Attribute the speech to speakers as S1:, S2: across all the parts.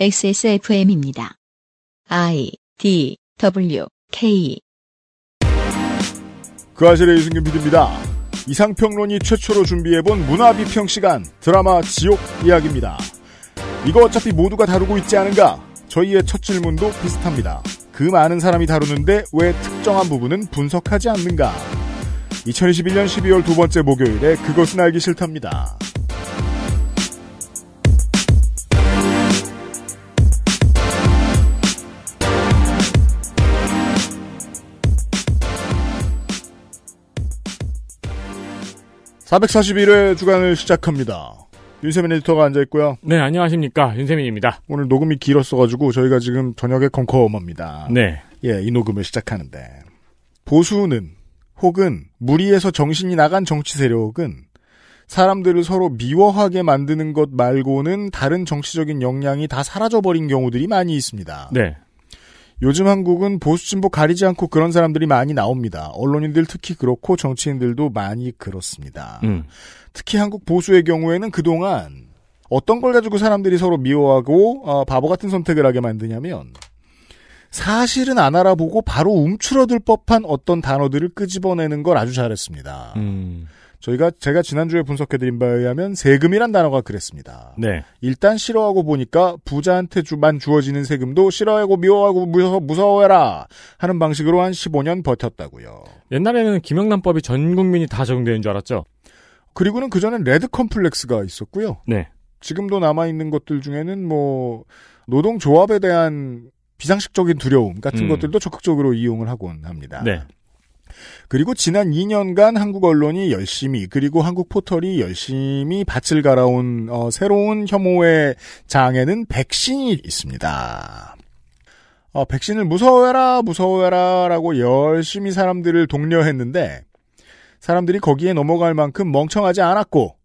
S1: XSFM입니다. I D W K
S2: 그아실의 유승균 PD입니다. 이상평론이 최초로 준비해본 문화비평 시간 드라마 지옥 이야기입니다. 이거 어차피 모두가 다루고 있지 않은가? 저희의 첫 질문도 비슷합니다. 그 많은 사람이 다루는데 왜 특정한 부분은 분석하지 않는가? 2021년 12월 두 번째 목요일에 그것은 알기 싫답니다. 441회 주간을 시작합니다. 윤세민 에디터가 앉아있고요. 네, 안녕하십니까. 윤세민입니다. 오늘 녹음이 길었어가지고 저희가 지금 저녁에 컨커엄합니다. 네. 예, 이 녹음을 시작하는데. 보수는 혹은 무리해서 정신이 나간 정치 세력은 사람들을 서로 미워하게 만드는 것 말고는 다른 정치적인 역량이 다 사라져버린 경우들이 많이 있습니다. 네. 요즘 한국은 보수 진보 가리지 않고 그런 사람들이 많이 나옵니다. 언론인들 특히 그렇고 정치인들도 많이 그렇습니다. 음. 특히 한국 보수의 경우에는 그동안 어떤 걸 가지고 사람들이 서로 미워하고 어, 바보 같은 선택을 하게 만드냐면 사실은 안 알아보고 바로 움츠러들 법한 어떤 단어들을 끄집어내는 걸 아주 잘했습니다. 음. 저희가 제가 지난주에 분석해드린 바에 의하면 세금이란 단어가 그랬습니다. 네. 일단 싫어하고 보니까 부자한테만 주어지는 세금도 싫어하고 미워하고 무서워, 무서워해라 하는 방식으로 한 15년 버텼다고요. 옛날에는 김영란법이 전 국민이 다 적용되는 줄 알았죠. 그리고는 그전엔 레드 컴플렉스가 있었고요. 네. 지금도 남아있는 것들 중에는 뭐 노동조합에 대한 비상식적인 두려움 같은 음. 것들도 적극적으로 이용을 하곤 합니다. 네. 그리고 지난 2년간 한국 언론이 열심히 그리고 한국 포털이 열심히 밭을 갈아온 어, 새로운 혐오의 장에는 백신이 있습니다. 어, 백신을 무서워해라 무서워해라라고 열심히 사람들을 독려했는데 사람들이 거기에 넘어갈 만큼 멍청하지 않았고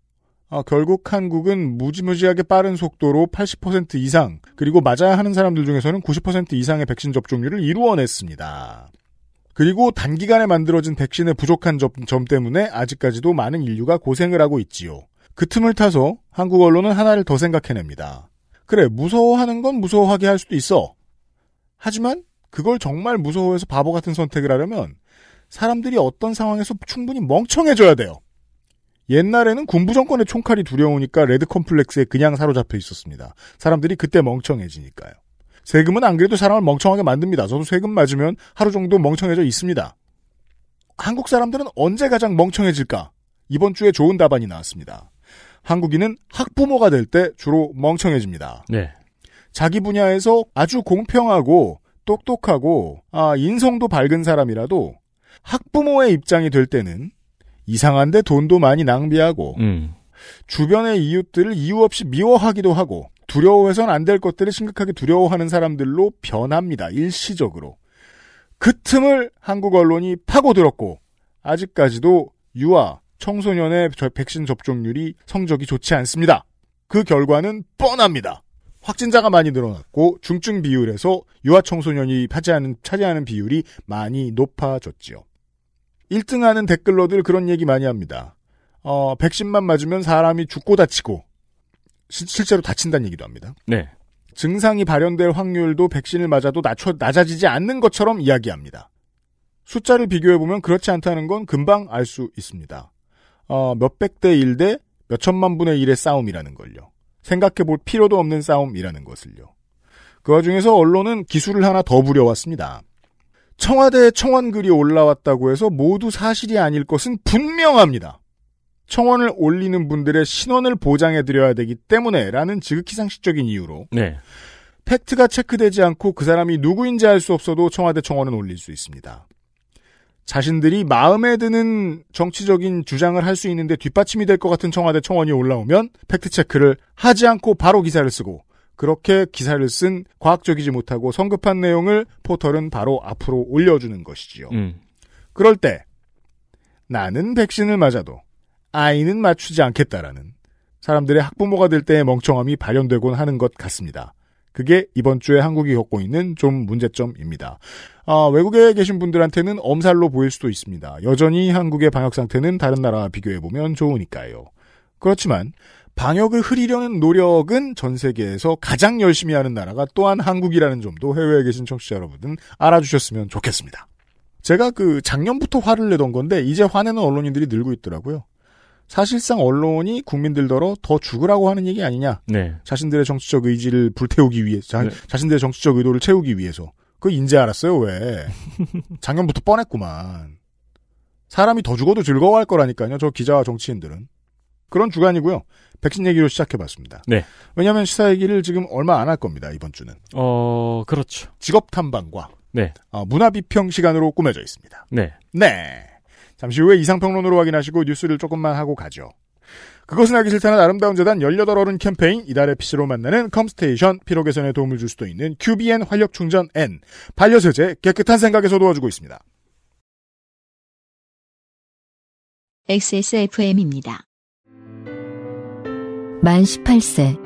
S2: 어, 결국 한국은 무지무지하게 빠른 속도로 80% 이상 그리고 맞아야 하는 사람들 중에서는 90% 이상의 백신 접종률을 이루어냈습니다. 그리고 단기간에 만들어진 백신의 부족한 점, 점 때문에 아직까지도 많은 인류가 고생을 하고 있지요. 그 틈을 타서 한국 언론은 하나를 더 생각해냅니다. 그래, 무서워하는 건 무서워하게 할 수도 있어. 하지만 그걸 정말 무서워해서 바보 같은 선택을 하려면 사람들이 어떤 상황에서 충분히 멍청해져야 돼요. 옛날에는 군부 정권의 총칼이 두려우니까 레드 컴플렉스에 그냥 사로잡혀 있었습니다. 사람들이 그때 멍청해지니까요. 세금은 안 그래도 사람을 멍청하게 만듭니다. 저도 세금 맞으면 하루 정도 멍청해져 있습니다. 한국 사람들은 언제 가장 멍청해질까? 이번 주에 좋은 답안이 나왔습니다. 한국인은 학부모가 될 때 주로 멍청해집니다. 네. 자기 분야에서 아주 공평하고 똑똑하고 아, 인성도 밝은 사람이라도 학부모의 입장이 될 때는 이상한데 돈도 많이 낭비하고 음. 주변의 이웃들을 이유 없이 미워하기도 하고 두려워해선 안 될 것들을 심각하게 두려워하는 사람들로 변합니다. 일시적으로. 그 틈을 한국 언론이 파고들었고 아직까지도 유아 청소년의 백신 접종률이 성적이 좋지 않습니다. 그 결과는 뻔합니다. 확진자가 많이 늘어났고 중증 비율에서 유아 청소년이 차지하는, 차지하는 비율이 많이 높아졌지요. 1등하는 댓글러들 그런 얘기 많이 합니다. 어, 백신만 맞으면 사람이 죽고 다치고 시, 실제로 다친다는 얘기도 합니다. 네. 증상이 발현될 확률도 백신을 맞아도 낮춰, 낮아지지 않는 것처럼 이야기합니다. 숫자를 비교해보면 그렇지 않다는 건 금방 알 수 있습니다. 어, 몇백 대 일대 몇천만 분의 일의 싸움이라는 걸요. 생각해볼 필요도 없는 싸움이라는 것을요. 그 와중에서 언론은 기술을 하나 더 부려왔습니다. 청와대에 청원글이 올라왔다고 해서 모두 사실이 아닐 것은 분명합니다. 청원을 올리는 분들의 신원을 보장해드려야 되기 때문에라는 지극히 상식적인 이유로 네. 팩트가 체크되지 않고 그 사람이 누구인지 알 수 없어도 청와대 청원은 올릴 수 있습니다. 자신들이 마음에 드는 정치적인 주장을 할 수 있는데 뒷받침이 될 것 같은 청와대 청원이 올라오면 팩트체크를 하지 않고 바로 기사를 쓰고 그렇게 기사를 쓴 과학적이지 못하고 성급한 내용을 포털은 바로 앞으로 올려주는 것이지요. 음. 그럴 때 나는 백신을 맞아도 아이는 맞추지 않겠다라는 사람들의 학부모가 될 때의 멍청함이 발현되곤 하는 것 같습니다. 그게 이번 주에 한국이 겪고 있는 좀 문제점입니다. 아, 외국에 계신 분들한테는 엄살로 보일 수도 있습니다. 여전히 한국의 방역 상태는 다른 나라와 비교해보면 좋으니까요. 그렇지만 방역을 흐리려는 노력은 전 세계에서 가장 열심히 하는 나라가 또한 한국이라는 점도 해외에 계신 청취자 여러분은 알아주셨으면 좋겠습니다. 제가 그 작년부터 화를 내던 건데 이제 화내는 언론인들이 늘고 있더라고요. 사실상 언론이 국민들더러 더 죽으라고 하는 얘기 아니냐. 네. 자신들의 정치적 의지를 불태우기 위해, 자, 네. 자신들의 정치적 의도를 채우기 위해서. 그거 인제 알았어요, 왜. 작년부터 뻔했구만. 사람이 더 죽어도 즐거워할 거라니까요, 저 기자와 정치인들은. 그런 주간이고요. 백신 얘기로 시작해봤습니다. 네. 왜냐하면 시사 얘기를 지금 얼마 안 할 겁니다 이번 주는. 어 그렇죠. 직업 탐방과 네. 어, 문화 비평 시간으로 꾸며져 있습니다. 네. 네. 잠시 후에 이상평론으로 확인하시고 뉴스를 조금만 하고 가죠. 그것은 하기 싫다는 아름다운 재단 18어른 캠페인 이달의 PC로 만나는 컴스테이션 피로 개선에 도움을 줄 수도 있는 QBN 활력 충전 N 반려세제 깨끗한 생각에서 도와주고 있습니다.
S1: XSFM입니다. 만 18세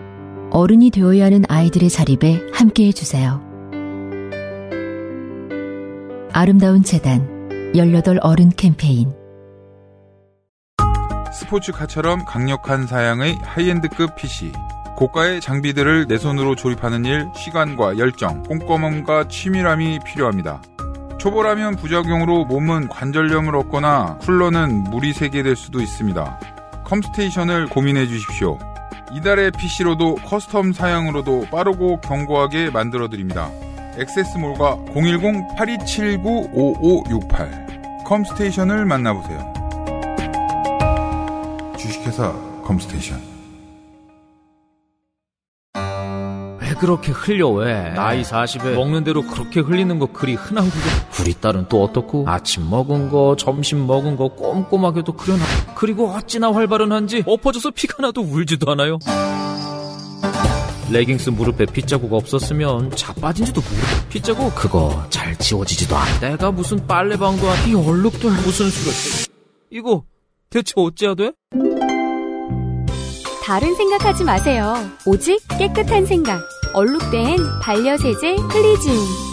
S2: 어른이 되어야 하는 아이들의 자립에 함께해 주세요. 아름다운 재단 18 어른 캠페인 스포츠카처럼 강력한 사양의 하이엔드급 PC 고가의 장비들을 내 손으로 조립하는 일 시간과 열정, 꼼꼼함과 치밀함이 필요합니다. 초보라면 부작용으로 몸은 관절염을 얻거나 쿨러는 물이 새게 될 수도 있습니다. 컴스테이션을 고민해 주십시오. 이달의 PC로도 커스텀 사양으로도 빠르고 견고하게 만들어 드립니다. 엑세스몰과 010-8279-5568 컴스테이션을 만나보세요. 주식회사 컴스테이션
S1: 왜 그렇게 흘려 왜 나이
S3: 40에 먹는 대로 그렇게 흘리는 거 그리 흔한 거
S1: 우리 딸은 또 어떻고 아침 먹은 거 점심 먹은 거 꼼꼼하게도 그려놔 그리고 어찌나 활발은 한지 엎어져서 피가 나도 울지도 않아요
S3: 레깅스 무릎에 핏자국 없었으면 자빠진지도 모르고 핏자국 그거 잘 지워지지도 않아 내가 무슨 빨래방도 아니 얼룩도 무슨 수를 이거
S1: 대체 어째야 돼?
S3: 다른 생각하지 마세요
S1: 오직 깨끗한 생각 얼룩된 반려세제 클리징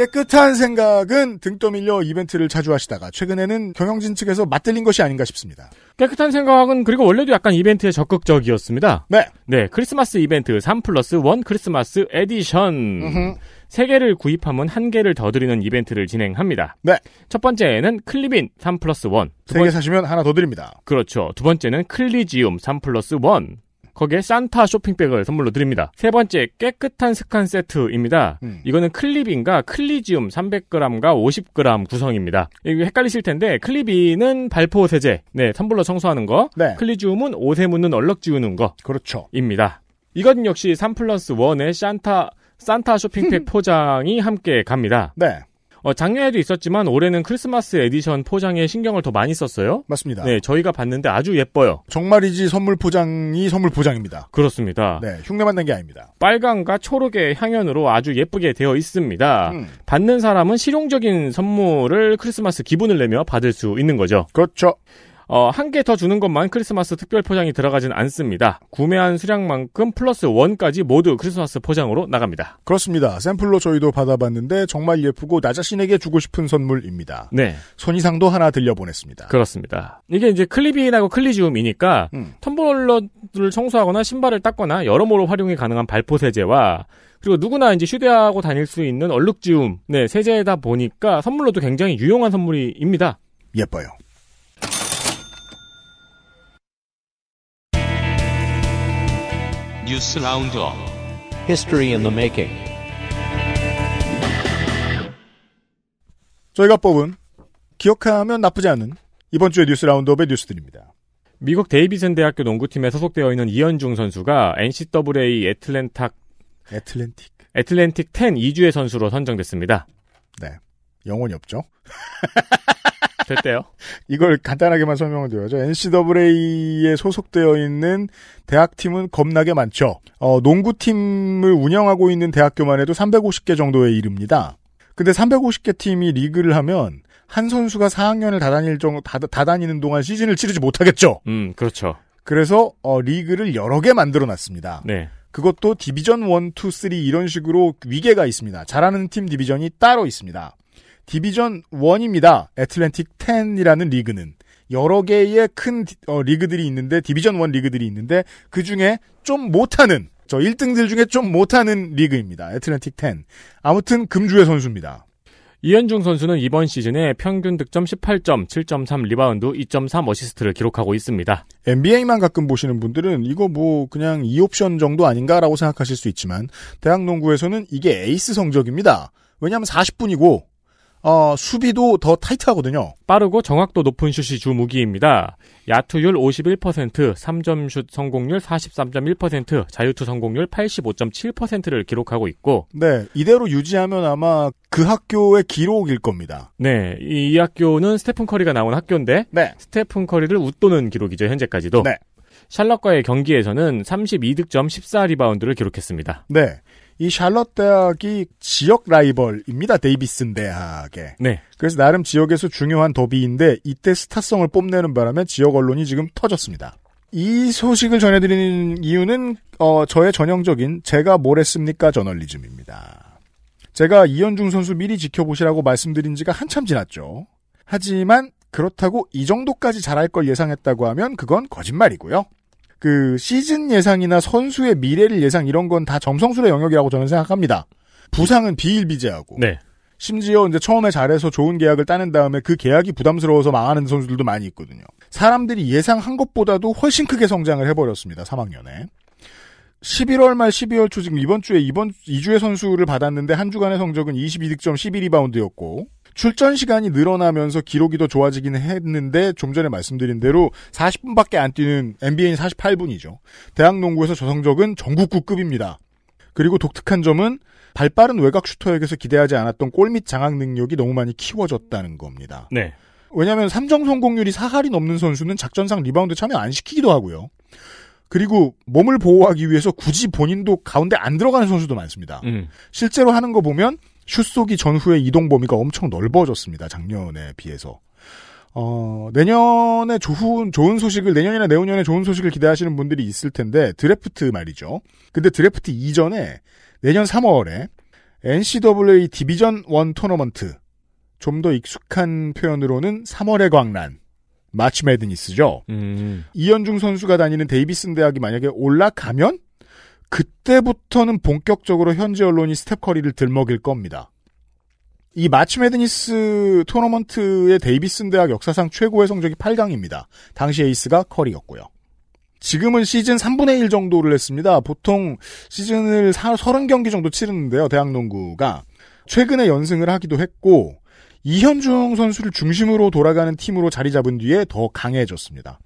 S2: 깨끗한 생각은 등 떠밀려 이벤트를 자주 하시다가 최근에는 경영진 측에서 맞들린 것이 아닌가 싶습니다. 깨끗한 생각은 그리고
S3: 원래도 약간 이벤트에 적극적이었습니다. 네. 네, 크리스마스 이벤트 3 플러스 1 크리스마스 에디션. 3개를 구입하면 1개를 더 드리는 이벤트를 진행합니다. 네. 첫 번째는 클리빈 3 플러스 1. 3개 번... 사시면
S2: 하나 더 드립니다.
S3: 그렇죠. 두 번째는 클리지움 3 플러스 1. 거기에 산타 쇼핑백을 선물로 드립니다. 세 번째 깨끗한 스칸 세트입니다. 음. 이거는 클립인과 클리지움 300g과 50g 구성입니다. 이거 헷갈리실 텐데 클립이는 발포 세제, 네 선불로 청소하는 거, 네. 클리지움은 옷에 묻는 얼룩 지우는 거, 그렇죠. 입니다. 이건 역시 3 플러스 1의 산타 산타 쇼핑백 포장이 함께 갑니다. 네. 어, 작년에도 있었지만 올해는 크리스마스 에디션 포장에 신경을 더 많이 썼어요. 맞습니다. 네, 저희가 봤는데 아주 예뻐요.
S2: 정말이지 선물 포장이 선물 포장입니다. 그렇습니다. 네, 흉내만 난게 아닙니다. 빨강과 초록의
S3: 향연으로 아주 예쁘게 되어 있습니다. 음. 받는 사람은 실용적인 선물을 크리스마스 기분을 내며 받을 수 있는 거죠. 그렇죠. 어, 한 개 더 주는 것만 크리스마스 특별 포장이 들어가진 않습니다. 구매한 수량만큼 플러스 원까지 모두 크리스마스 포장으로
S2: 나갑니다. 그렇습니다. 샘플로 저희도 받아봤는데 정말 예쁘고 나 자신에게 주고 싶은 선물입니다. 네. 손이상도 하나 들려보냈습니다. 그렇습니다.
S3: 이게 이제 클리비인하고 클리지움이니까 음. 텀블러를 청소하거나 신발을 닦거나 여러모로 활용이 가능한 발포 세제와 그리고 누구나 이제 휴대하고 다닐 수 있는 얼룩지움 네 세제다 보니까 선물로도 굉장히 유용한 선물입니다 예뻐요. 뉴스 라운드업
S2: History in the Making 저희가 뽑은 기억하면 나쁘지 않은 이번 주의 뉴스 라운드업의 뉴스들입니다. 미국 데이비슨
S3: 대학교 농구팀에 소속되어 있는 이현중 선수가 NCAA 애틀랜탁 애틀랜틱 애틀랜틱 10 2주의 선수로 선정됐습니다.
S2: 네. 영혼이 없죠. 됐대요. 이걸 간단하게만 설명을 드려야죠. NCAA에 소속되어 있는 대학팀은 겁나게 많죠. 어, 농구팀을 운영하고 있는 대학교만 해도 350개 정도의 이릅니다. 근데 350개 팀이 리그를 하면 한 선수가 4학년을 다다닐 정도 다, 다니는 동안 시즌을 치르지 못하겠죠. 음, 그렇죠. 그래서 어, 리그를 여러 개 만들어 놨습니다. 네. 그것도 디비전 1, 2, 3 이런 식으로 위계가 있습니다. 잘하는 팀 디비전이 따로 있습니다. 디비전 1입니다. 애틀랜틱 10이라는 리그는 여러 개의 큰 디, 어, 리그들이 있는데 디비전 1 리그들이 있는데 그 중에 좀 못하는 저 1등들 중에 좀 못하는 리그입니다. 애틀랜틱 10. 아무튼 금주의 선수입니다. 이현중 선수는 이번 시즌에
S3: 평균 득점 18점, 7.3 리바운드, 2.3 어시스트를 기록하고 있습니다.
S2: NBA만 가끔 보시는 분들은 이거 뭐 그냥 2옵션 정도 아닌가라고 생각하실 수 있지만 대학 농구에서는 이게 에이스 성적입니다. 왜냐하면 40분이고 어, 수비도 더 타이트하거든요.
S3: 빠르고 정확도 높은 슛이 주무기입니다. 야투율 51%, 3점슛 성공률 43.1%, 자유투 성공률 85.7%를 기록하고 있고
S2: 네, 이대로 유지하면 아마 그 학교의 기록일 겁니다. 네,
S3: 이, 이 학교는 스테픈 커리가 나온 학교인데 네. 스테픈 커리를 웃도는 기록이죠, 현재까지도. 네. 샬럿과의 경기에서는 32득점 14리바운드를 기록했습니다.
S2: 네. 이 샬럿 대학이 지역 라이벌입니다. 데이비슨 대학에. 네. 그래서 나름 지역에서 중요한 더비인데 이때 스타성을 뽐내는 바람에 지역 언론이 지금 터졌습니다. 이 소식을 전해드리는 이유는 어, 저의 전형적인 제가 뭘 했습니까 저널리즘입니다. 제가 이현중 선수 미리 지켜보시라고 말씀드린 지가 한참 지났죠. 하지만 그렇다고 이 정도까지 잘할 걸 예상했다고 하면 그건 거짓말이고요. 그 시즌 예상이나 선수의 미래를 예상 이런 건 다 점성술의 영역이라고 저는 생각합니다. 부상은 비일비재하고. 네. 심지어 이제 처음에 잘해서 좋은 계약을 따낸 다음에 그 계약이 부담스러워서 망하는 선수들도 많이 있거든요. 사람들이 예상한 것보다도 훨씬 크게 성장을 해버렸습니다. 3학년에. 11월 말 12월 초 지금 이번 주에 이번 2주의 선수를 받았는데 한 주간의 성적은 22득점 11리바운드였고 출전 시간이 늘어나면서 기록이 더 좋아지긴 했는데 좀 전에 말씀드린 대로 40분밖에 안 뛰는 NBA는 48분이죠. 대학 농구에서 저 성적은 전국구급입니다. 그리고 독특한 점은 발빠른 외곽 슈터에게서 기대하지 않았던 골밑 장악 능력이 너무 많이 키워졌다는 겁니다. 네. 왜냐하면 3점 성공률이 4할이 넘는 선수는 작전상 리바운드 참여 안 시키기도 하고요. 그리고 몸을 보호하기 위해서 굳이 본인도 가운데 안 들어가는 선수도 많습니다. 음. 실제로 하는 거 보면 슛속이 전후의 이동 범위가 엄청 넓어졌습니다. 작년에 비해서. 어, 내년에 좋은, 좋은 소식을, 내년이나 내후년에 좋은 소식을 기대하시는 분들이 있을 텐데, 드래프트 말이죠. 근데 드래프트 이전에, 내년 3월에, NCAA 디비전 원 토너먼트, 좀 더 익숙한 표현으로는 3월의 광란, 마치 매드니스죠. 음. 이현중 선수가 다니는 데이비슨 대학이 만약에 올라가면, 그때부터는 본격적으로 현지 언론이 스텝커리를 들먹일 겁니다. 이 마치 메드니스 토너먼트의 데이비슨 대학 역사상 최고의 성적이 8강입니다. 당시 에이스가 커리였고요. 지금은 시즌 3분의 1 정도를 했습니다. 보통 시즌을 30경기 정도 치르는데요. 대학 농구가. 최근에 연승을 하기도 했고 이현중 선수를 중심으로 돌아가는 팀으로 자리 잡은 뒤에 더 강해졌습니다.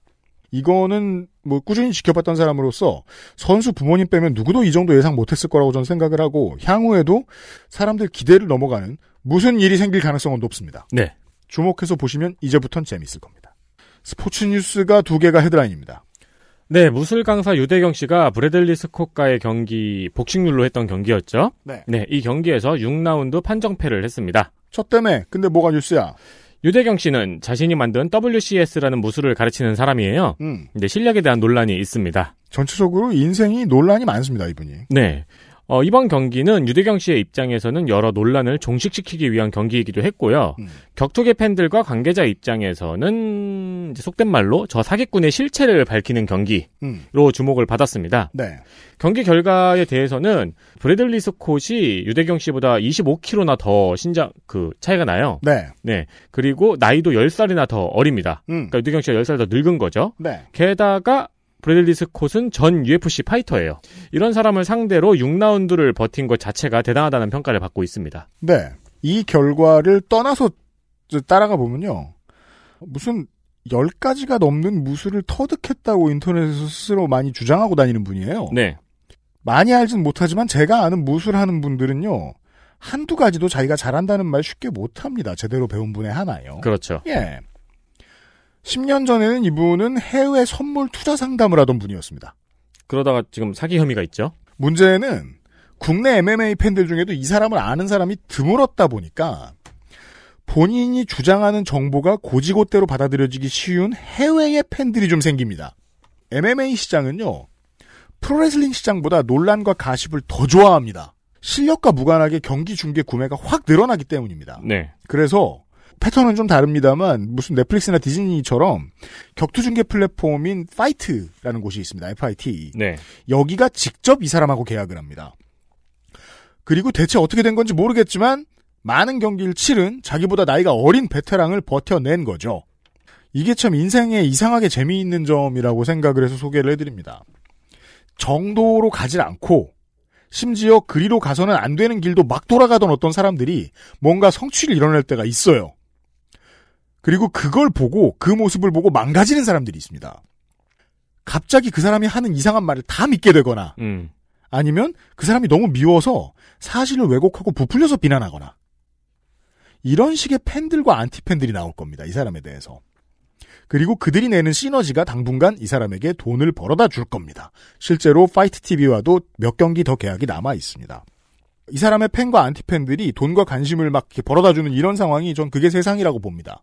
S2: 이거는 뭐 꾸준히 지켜봤던 사람으로서 선수 부모님 빼면 누구도 이 정도 예상 못했을 거라고 저는 생각을 하고 향후에도 사람들 기대를 넘어가는 무슨 일이 생길 가능성은 높습니다. 네. 주목해서 보시면 이제부턴 재미있을 겁니다. 스포츠 뉴스가 두 개가 헤드라인입니다.
S3: 네, 무술 강사 유대경 씨가 브래들리 스콧과의 경기 복식률로 했던 경기였죠. 네. 네, 이 경기에서 6라운드 판정패를 했습니다.
S2: 첫 때문에 근데 뭐가 뉴스야?
S3: 유대경 씨는 자신이 만든 WCS라는 무술을 가르치는 사람이에요. 음. 근데 실력에 대한 논란이 있습니다.
S2: 전체적으로 인생이 논란이 많습니다, 이분이.
S3: 네. 어, 이번 경기는 유대경 씨의 입장에서는 여러 논란을 종식시키기 위한 경기이기도 했고요. 음. 격투계 팬들과 관계자 입장에서는 속된 말로 저 사기꾼의 실체를 밝히는 경기로 음. 주목을 받았습니다. 네. 경기 결과에 대해서는 브래들리 스콧이 유대경 씨보다 25kg나 더 신장 그 차이가 나요. 네. 네. 그리고 나이도 10살이나 더 어립니다. 음. 그러니까 유대경 씨가 10살 더 늙은 거죠. 네. 게다가 브래들리 스콧은 전 UFC 파이터예요. 이런 사람을 상대로 6라운드를 버틴 것 자체가 대단하다는 평가를 받고 있습니다.
S2: 네. 이 결과를 떠나서 따라가 보면요. 무슨 10가지가 넘는 무술을 터득했다고 인터넷에서 스스로 많이 주장하고 다니는 분이에요. 네. 많이 알진 못하지만 제가 아는 무술하는 분들은요. 한두 가지도 자기가 잘한다는 말 쉽게 못합니다. 제대로 배운 분의 하나요. 그렇죠. 예. 10년 전에는 이분은 해외 선물 투자 상담을 하던 분이었습니다. 그러다가 지금 사기 혐의가 있죠. 문제는 국내 MMA 팬들 중에도 이 사람을 아는 사람이 드물었다 보니까 본인이 주장하는 정보가 고지고대로 받아들여지기 쉬운 해외의 팬들이 좀 생깁니다. MMA 시장은요. 프로레슬링 시장보다 논란과 가십을 더 좋아합니다. 실력과 무관하게 경기 중계 구매가 확 늘어나기 때문입니다. 네. 그래서 패턴은 좀 다릅니다만 무슨 넷플릭스나 디즈니처럼 격투 중계 플랫폼인 파이트라는 곳이 있습니다. FIT. 네. 여기가 직접 이 사람하고 계약을 합니다. 그리고 대체 어떻게 된 건지 모르겠지만 많은 경기를 치른 자기보다 나이가 어린 베테랑을 버텨낸 거죠. 이게 참 인생에 이상하게 재미있는 점이라고 생각을 해서 소개를 해드립니다. 정도로 가질 않고 심지어 그리로 가서는 안 되는 길도 막 돌아가던 어떤 사람들이 뭔가 성취를 이뤄낼 때가 있어요. 그리고 그걸 보고 그 모습을 보고 망가지는 사람들이 있습니다. 갑자기 그 사람이 하는 이상한 말을 다 믿게 되거나 음. 아니면 그 사람이 너무 미워서 사실을 왜곡하고 부풀려서 비난하거나 이런 식의 팬들과 안티팬들이 나올 겁니다. 이 사람에 대해서. 그리고 그들이 내는 시너지가 당분간 이 사람에게 돈을 벌어다 줄 겁니다. 실제로 파이트 TV와도 몇 경기 더 계약이 남아 있습니다. 이 사람의 팬과 안티팬들이 돈과 관심을 막 벌어다 주는 이런 상황이 전 그게 세상이라고 봅니다.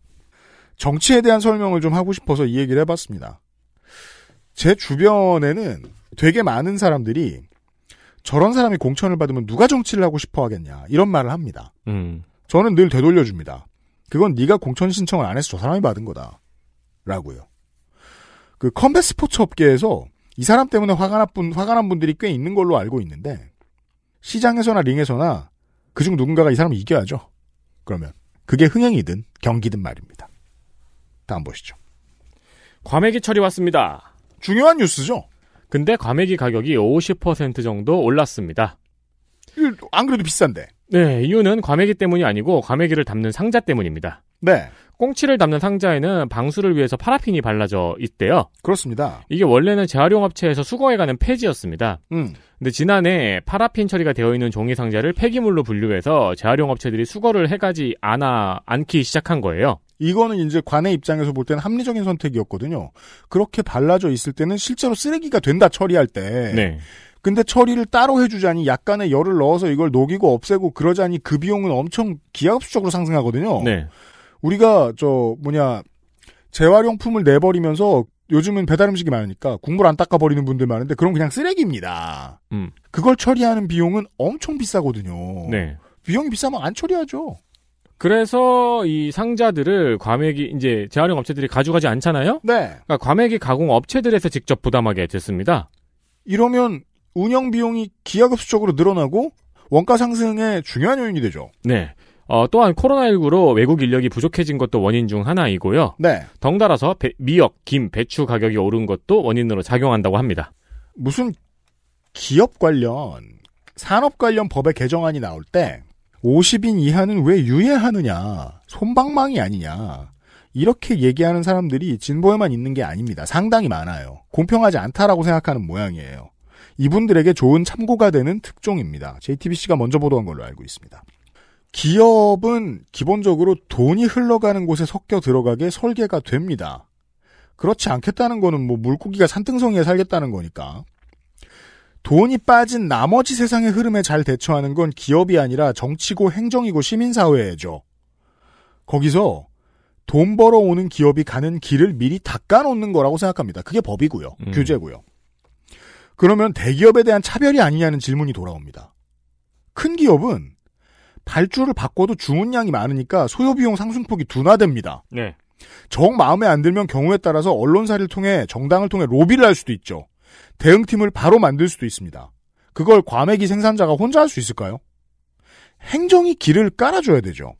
S2: 정치에 대한 설명을 좀 하고 싶어서 이 얘기를 해봤습니다. 제 주변에는 되게 많은 사람들이 저런 사람이 공천을 받으면 누가 정치를 하고 싶어 하겠냐 이런 말을 합니다. 음. 저는 늘 되돌려줍니다. 그건 네가 공천 신청을 안 해서 저 사람이 받은 거다라고요. 그 컴뱃 스포츠 업계에서 이 사람 때문에 화가 나쁜 화가 난 분들이 꽤 있는 걸로 알고 있는데 시장에서나 링에서나 그중 누군가가 이 사람을 이겨야죠. 그러면 그게 흥행이든 경기든 말입니다. 다음 보시죠. 과메기 철이 왔습니다. 중요한
S3: 뉴스죠. 근데 과메기 가격이 50% 정도 올랐습니다. 안 그래도 비싼데. 네, 이유는 과메기 때문이 아니고 과메기를 담는 상자 때문입니다. 네. 꽁치를 담는 상자에는 방수를 위해서 파라핀이 발라져 있대요. 그렇습니다. 이게 원래는 재활용 업체에서 수거해가는 폐지였습니다. 음. 근데 지난해 파라핀 처리가 되어 있는 종이 상자를 폐기물로 분류해서 재활용 업체들이 수거를 해가지 않아 않기 시작한 거예요.
S2: 이거는 이제 관의 입장에서 볼 때는 합리적인 선택이었거든요. 그렇게 발라져 있을 때는 실제로 쓰레기가 된다 처리할 때. 네. 근데 처리를 따로 해주자니 약간의 열을 넣어서 이걸 녹이고 없애고 그러자니 그 비용은 엄청 기하급수적으로 상승하거든요. 네. 우리가 저 뭐냐 재활용품을 내버리면서 요즘은 배달 음식이 많으니까 국물 안 닦아 버리는 분들 많은데 그럼 그냥 쓰레기입니다. 음. 그걸 처리하는 비용은 엄청 비싸거든요. 네. 비용이 비싸면 안 처리하죠. 그래서 이 상자들을
S3: 과메기 이제 재활용 업체들이 가져가지 않잖아요. 네. 그러니까 과메기 가공 업체들에서 직접 부담하게 됐습니다.
S2: 이러면 운영 비용이 기하급수적으로 늘어나고 원가 상승의 중요한 요인이 되죠.
S3: 네. 어, 또한 코로나19로 외국 인력이 부족해진 것도 원인 중 하나이고요. 네. 덩달아서 배, 미역, 김, 배추 가격이 오른 것도 원인으로 작용한다고
S2: 합니다. 무슨 기업 관련 산업 관련 법의 개정안이 나올 때 50인 이하는 왜 유예하느냐. 손방망이 아니냐. 이렇게 얘기하는 사람들이 진보에만 있는 게 아닙니다. 상당히 많아요. 공평하지 않다라고 생각하는 모양이에요. 이분들에게 좋은 참고가 되는 특종입니다. JTBC가 먼저 보도한 걸로 알고 있습니다. 기업은 기본적으로 돈이 흘러가는 곳에 섞여 들어가게 설계가 됩니다. 그렇지 않겠다는 거는 뭐 물고기가 산등성이에 살겠다는 거니까. 돈이 빠진 나머지 세상의 흐름에 잘 대처하는 건 기업이 아니라 정치고 행정이고 시민사회죠. 거기서 돈 벌어오는 기업이 가는 길을 미리 닦아놓는 거라고 생각합니다. 그게 법이고요. 음. 규제고요. 그러면 대기업에 대한 차별이 아니냐는 질문이 돌아옵니다. 큰 기업은 발주를 바꿔도 주문량이 많으니까 소요비용 상승폭이 둔화됩니다. 네. 정 마음에 안 들면 경우에 따라서 언론사를 통해 정당을 통해 로비를 할 수도 있죠. 대응팀을 바로 만들 수도 있습니다. 그걸 과메기 생산자가 혼자 할 수 있을까요? 행정이 길을 깔아줘야 되죠.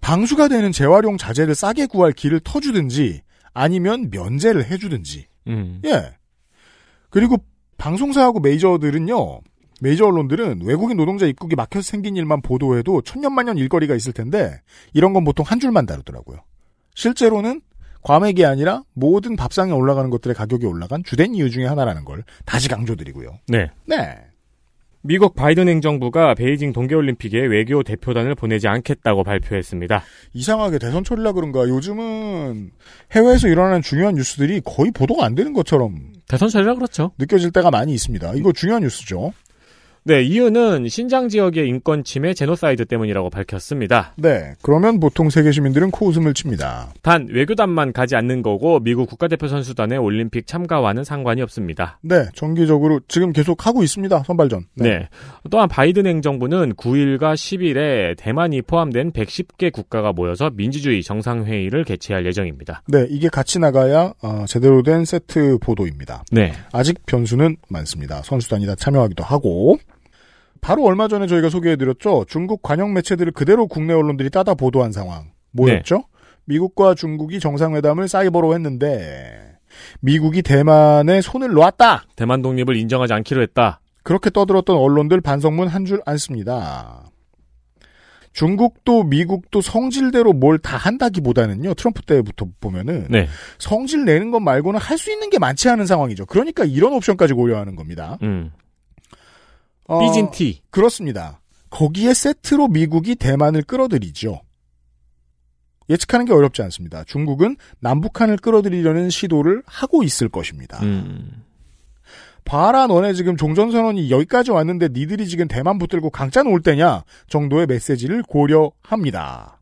S2: 방수가 되는 재활용 자재를 싸게 구할 길을 터주든지 아니면 면제를 해주든지. 음. 예. 그리고 방송사하고 메이저들은요. 메이저 언론들은 외국인 노동자 입국이 막혀서 생긴 일만 보도해도 천년만년 일거리가 있을 텐데 이런 건 보통 한 줄만 다루더라고요. 실제로는 과메기 아니라 모든 밥상에 올라가는 것들의 가격이 올라간 주된 이유 중의 하나라는 걸 다시 강조드리고요. 네. 네.
S3: 미국 바이든 행정부가 베이징 동계올림픽에 외교 대표단을 보내지 않겠다고 발표했습니다.
S2: 이상하게 대선 철이라 그런가 요즘은 해외에서 일어나는 중요한 뉴스들이 거의 보도가 안 되는 것처럼 대선 철이라 그렇죠. 느껴질 때가 많이 있습니다. 이거 중요한 뉴스죠. 네, 이유는 신장
S3: 지역의 인권 침해 제노사이드 때문이라고 밝혔습니다.
S2: 네, 그러면 보통 세계 시민들은 코웃음을 칩니다.
S3: 단 외교단만 가지 않는 거고 미국 국가대표 선수단의 올림픽 참가와는 상관이 없습니다.
S2: 네, 정기적으로 지금 계속 하고 있습니다. 선발전.
S3: 네. 네 또한 바이든 행정부는 9일과 10일에 대만이 포함된 110개 국가가 모여서 민주주의 정상회의를 개최할 예정입니다.
S2: 네, 이게 같이 나가야 어, 제대로 된 세트 보도입니다. 네. 아직 변수는 많습니다. 선수단이 다 참여하기도 하고 바로 얼마 전에 저희가 소개해드렸죠. 중국 관영 매체들을 그대로 국내 언론들이 따다 보도한 상황. 뭐였죠? 네. 미국과 중국이 정상회담을 사이버로 했는데 미국이 대만에 손을 놓았다.
S3: 대만 독립을 인정하지 않기로 했다.
S2: 그렇게 떠들었던 언론들 반성문 한줄 않습니다. 중국도 미국도 성질대로 뭘 다 한다기보다는요. 트럼프 때부터 보면은 네. 성질 내는 것 말고는 할 수 있는 게 많지 않은 상황이죠. 그러니까 이런 옵션까지 고려하는 겁니다. 음. 어, 삐진티. 그렇습니다. 거기에 세트로 미국이 대만을 끌어들이죠. 예측하는 게 어렵지 않습니다. 중국은 남북한을 끌어들이려는 시도를 하고 있을 것입니다. 음. 봐라 너네 지금 종전선언이 여기까지 왔는데 니들이 지금 대만 붙들고 강짜 놓을 때냐 정도의 메시지를 고려합니다.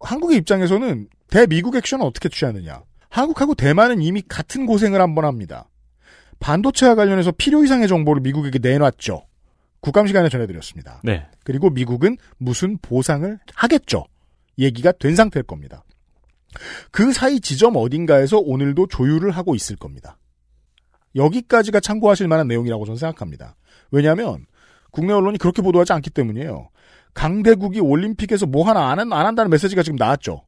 S2: 한국의 입장에서는 대미국 액션은 어떻게 취하느냐. 한국하고 대만은 이미 같은 고생을 한번 합니다. 반도체와 관련해서 필요 이상의 정보를 미국에게 내놨죠. 국감 시간에 전해드렸습니다. 네. 그리고 미국은 무슨 보상을 하겠죠. 얘기가 된 상태일 겁니다. 그 사이 지점 어딘가에서 오늘도 조율을 하고 있을 겁니다. 여기까지가 참고하실 만한 내용이라고 저는 생각합니다. 왜냐하면 국내 언론이 그렇게 보도하지 않기 때문이에요. 강대국이 올림픽에서 뭐 하나 안, 안 한다는 메시지가 지금 나왔죠.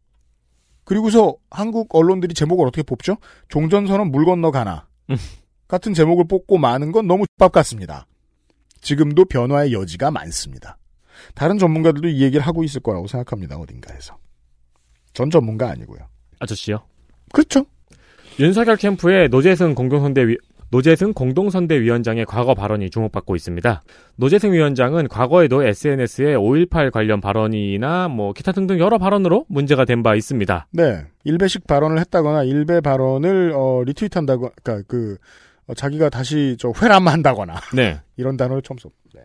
S2: 그리고서 한국 언론들이 제목을 어떻게 뽑죠? 종전선언 물 건너 가나. 음. 같은 제목을 뽑고 마는 건 너무 밥 같습니다. 지금도 변화의 여지가 많습니다. 다른 전문가들도 이 얘기를 하고 있을 거라고 생각합니다. 어딘가에서. 전 전문가 아니고요.
S3: 아저씨요? 그렇죠. 윤석열 캠프의 노재승 공동선대위 노재승 공동선대위원장의 과거 발언이 주목받고 있습니다. 노재승 위원장은 과거에도 SNS에 5.18 관련 발언이나 뭐 기타 등등 여러 발언으로 문제가 된 바 있습니다.
S2: 네. 일배식 발언을 했다거나 일배 발언을 어, 리트윗한다고 그러니까 그 어, 자기가 다시 저 회람한다거나 네. 이런 단어를 처음 썼. 네.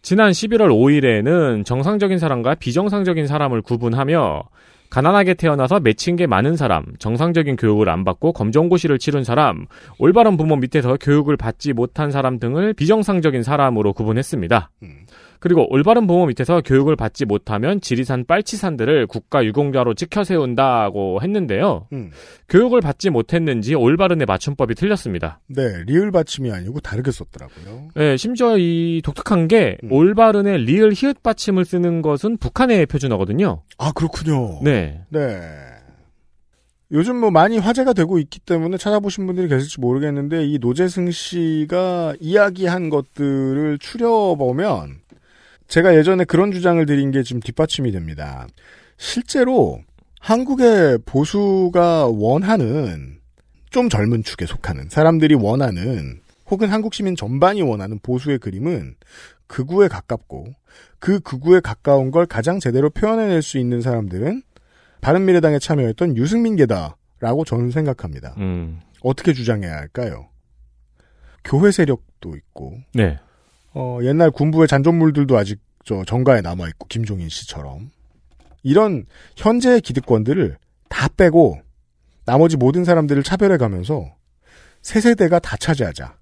S2: 지난 11월
S3: 5일에는 정상적인 사람과 비정상적인 사람을 구분하며 가난하게 태어나서 맺힌 게 많은 사람, 정상적인 교육을 안 받고 검정고시를 치른 사람, 올바른 부모 밑에서 교육을 받지 못한 사람 등을 비정상적인 사람으로 구분했습니다. 음. 그리고 올바른 보호 밑에서 교육을 받지 못하면 지리산 빨치산들을 국가 유공자로 찍혀 세운다고 했는데요. 음. 교육을 받지 못했는지 올바른의 맞춤법이 틀렸습니다.
S2: 네, 리을 받침이 아니고 다르게 썼더라고요.
S3: 네, 심지어 이 독특한 게 음. 올바른의 리을 히읗 받침을 쓰는 것은 북한의 표준어거든요.
S2: 아, 그렇군요. 네. 네. 요즘 뭐 많이 화제가 되고 있기 때문에 찾아보신 분들이 계실지 모르겠는데 이 노재승 씨가 이야기한 것들을 추려보면 제가 예전에 그런 주장을 드린 게 지금 뒷받침이 됩니다. 실제로 한국의 보수가 원하는 좀 젊은 축에 속하는 사람들이 원하는 혹은 한국 시민 전반이 원하는 보수의 그림은 극우에 그 가깝고 그 극우에 그 가까운 걸 가장 제대로 표현해낼 수 있는 사람들은 바른미래당에 참여했던 유승민 계다라고 저는 생각합니다. 음. 어떻게 주장해야 할까요? 교회 세력도 있고 네. 어, 옛날 군부의 잔존물들도 아직 저 정가에 남아 있고 김종인 씨처럼 이런 현재의 기득권들을 다 빼고 나머지 모든 사람들을 차별해 가면서 새 세대가 다 차지하자.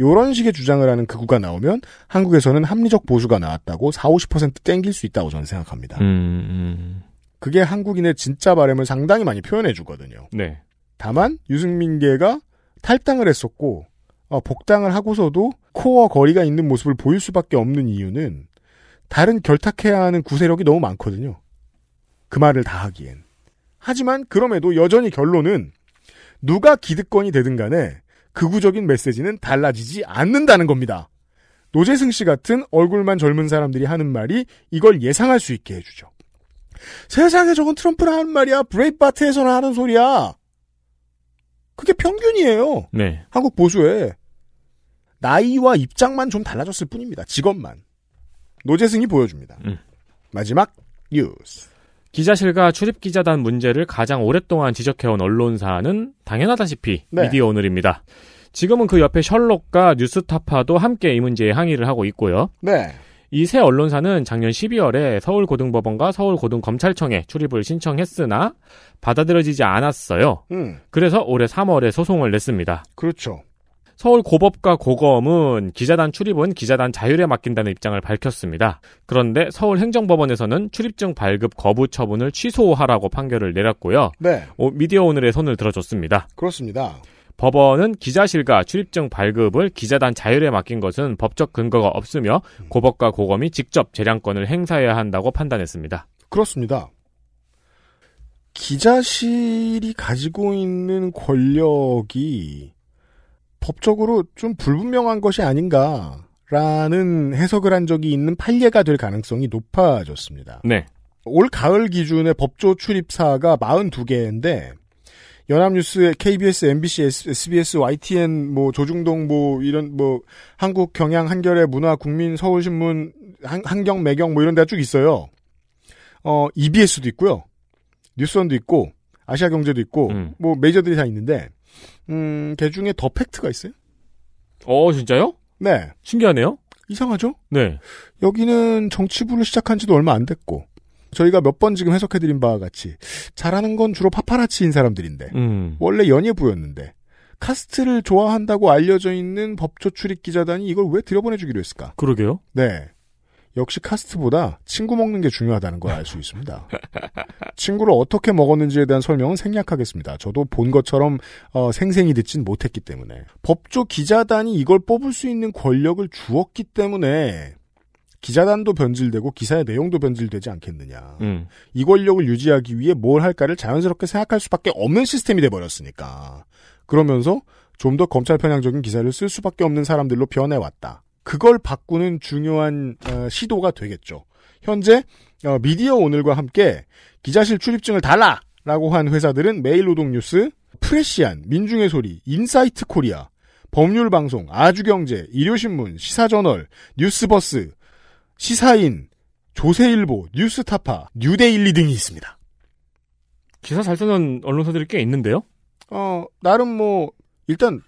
S2: 요런 식의 주장을 하는 극우가 그 나오면 한국에서는 합리적 보수가 나왔다고 4, 0 50% 땡길 수 있다고 저는 생각합니다. 음, 음. 그게 한국인의 진짜 바램을 상당히 많이 표현해 주거든요. 네. 다만 유승민계가 탈당을 했었고 어, 복당을 하고서도 코어 거리가 있는 모습을 보일 수밖에 없는 이유는 다른 결탁해야 하는 구세력이 너무 많거든요. 그 말을 다 하기엔. 하지만 그럼에도 여전히 결론은 누가 기득권이 되든 간에 극우적인 메시지는 달라지지 않는다는 겁니다. 노재승 씨 같은 얼굴만 젊은 사람들이 하는 말이 이걸 예상할 수 있게 해주죠. 세상에 저건 트럼프라 하는 말이야. 브레이바트에서나 하는 소리야. 그게 평균이에요. 네. 한국 보수에. 나이와 입장만 좀 달라졌을 뿐입니다. 직업만. 노재승이 보여줍니다. 음. 마지막 뉴스. 기자실과 출입기자단
S3: 문제를 가장 오랫동안 지적해온 언론사는 당연하다시피 네. 미디어 오늘입니다. 지금은 그 옆에 셜록과 뉴스타파도 함께 이 문제에 항의를 하고 있고요. 네. 이새 언론사는 작년 12월에 서울고등법원과 서울고등검찰청에 출입을 신청했으나 받아들여지지 않았어요. 음. 그래서 올해 3월에 소송을 냈습니다. 그렇죠. 서울 고법과 고검은 기자단 출입은 기자단 자율에 맡긴다는 입장을 밝혔습니다. 그런데 서울 행정법원에서는 출입증 발급 거부 처분을 취소하라고 판결을 내렸고요. 네. 미디어 오늘의 손을 들어줬습니다.
S2: 그렇습니다.
S3: 법원은 기자실과 출입증 발급을 기자단 자율에 맡긴 것은 법적 근거가 없으며 고법과 고검이 직접 재량권을 행사해야 한다고 판단했습니다.
S2: 그렇습니다. 기자실이 가지고 있는 권력이 법적으로 좀 불분명한 것이 아닌가라는 해석을 한 적이 있는 판례가 될 가능성이 높아졌습니다. 네. 올 가을 기준의 법조 출입사가 42개인데 연합뉴스, KBS, MBC, SBS, YTN, 뭐 조중동, 뭐 이런 뭐 한국 경향, 한겨레, 문화, 국민, 서울신문, 한, 한경, 매경 뭐 이런 데가 쭉 있어요. 어 EBS도 있고요, 뉴스원도 있고 아시아경제도 있고 음. 뭐 메이저들이 다 있는데 음, 개 중에 더 팩트가 있어요. 어, 진짜요? 네. 신기하네요. 이상하죠? 네. 여기는 정치부를 시작한 지도 얼마 안 됐고, 저희가 몇 번 지금 해석해드린 바와 같이, 잘하는 건 주로 파파라치인 사람들인데, 음. 원래 연예부였는데, 카스트를 좋아한다고 알려져 있는 법조 출입 기자단이 이걸 왜 들여보내주기로 했을까? 그러게요. 네. 역시 카스트보다 친구 먹는 게 중요하다는 걸 알 수 있습니다. 친구를 어떻게 먹었는지에 대한 설명은 생략하겠습니다. 저도 본 것처럼 어, 생생히 듣진 못했기 때문에 법조 기자단이 이걸 뽑을 수 있는 권력을 주었기 때문에 기자단도 변질되고 기사의 내용도 변질되지 않겠느냐. 음. 이 권력을 유지하기 위해 뭘 할까를 자연스럽게 생각할 수밖에 없는 시스템이 돼 버렸으니까. 그러면서 좀 더 검찰 편향적인 기사를 쓸 수밖에 없는 사람들로 변해왔다. 그걸 바꾸는 중요한 어, 시도가 되겠죠. 현재 어, 미디어 오늘과 함께 기자실 출입증을 달라라고 한 회사들은 매일노동뉴스, 프레시안, 민중의 소리, 인사이트 코리아, 법률방송, 아주경제, 일요신문, 시사저널, 뉴스버스, 시사인, 조세일보, 뉴스타파, 뉴데일리 등이 있습니다. 기사 잘 쓰는 언론사들이 꽤 있는데요? 어, 나름 뭐, 일단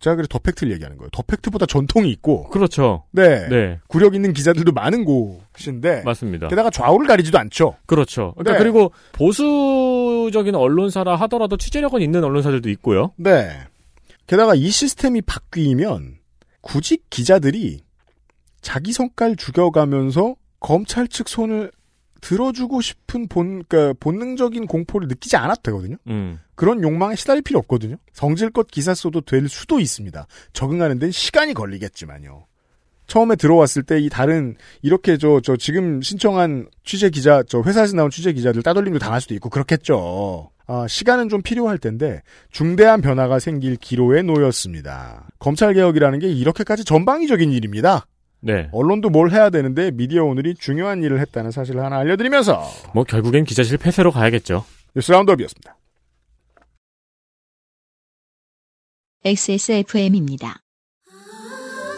S2: 제가 그래서 더 팩트를 얘기하는 거예요. 더 팩트보다 전통이 있고. 그렇죠. 네. 네. 구력 있는 기자들도 많은 곳인데. 맞습니다. 게다가 좌우를 가리지도 않죠. 그렇죠. 그러니까 네. 그리고
S3: 보수적인 언론사라 하더라도 취재력은 있는 언론사들도 있고요.
S2: 네. 게다가 이 시스템이 바뀌면 굳이 기자들이 자기 성깔 죽여가면서 검찰 측 손을 들어주고 싶은 본, 그니까 본능적인 공포를 느끼지 않아도 되거든요. 음. 그런 욕망에 시달릴 필요 없거든요. 성질껏 기사 써도 될 수도 있습니다. 적응하는 데는 시간이 걸리겠지만요. 처음에 들어왔을 때 이 다른 이렇게 저 저 지금 신청한 취재 기자 저 회사에서 나온 취재 기자들 따돌림도 당할 수도 있고 그렇겠죠. 아, 시간은 좀 필요할 텐데 중대한 변화가 생길 기로에 놓였습니다. 검찰 개혁이라는 게 이렇게까지 전방위적인 일입니다. 네. 언론도 뭘 해야 되는데 미디어 오늘이 중요한 일을 했다는 사실을 하나 알려드리면서
S3: 뭐 결국엔 기자실 폐쇄로 가야겠죠.
S2: 뉴스 라운드업이었습니다.
S1: XSFM입니다.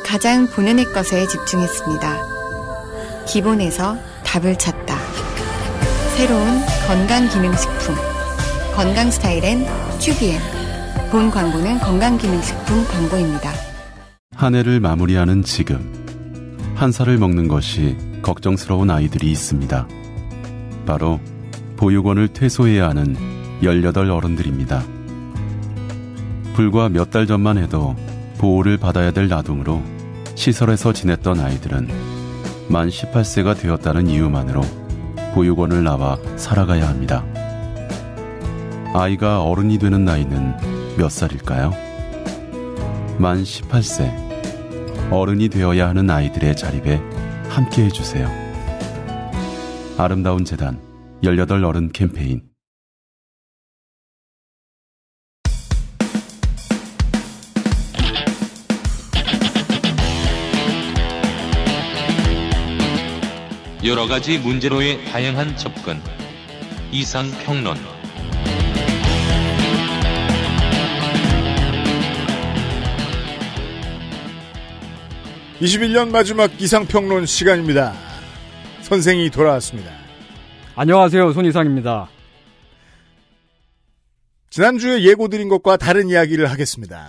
S1: 가장 보는 의 것에 집중했습니다. 기본에서 답을 찾다. 새로운 건강기능식품.
S2: 건강스타일엔 튜비엔. 본 광고는 건강기능식품 광고입니다. 한 해를 마무리하는 지금. 한 살을 먹는 것이 걱정스러운 아이들이 있습니다. 바로 보육원을 퇴소해야 하는 18 어른들입니다. 불과 몇 달 전만 해도 보호를 받아야 될 나동으로 시설에서 지냈던 아이들은 만 18세가 되었다는 이유만으로 보육원을 나와 살아가야 합니다. 아이가 어른이 되는 나이는 몇 살일까요? 만 18세. 어른이 되어야 하는 아이들의 자립에 함께 해주세요. 아름다운 재단 18 어른 캠페인
S3: 여러 가지 문제로의 다양한 접근 이상 평론
S2: 21년 마지막 이상평론 시간입니다. 선생이 돌아왔습니다. 안녕하세요. 손이상입니다. 지난주에 예고드린 것과 다른 이야기를 하겠습니다.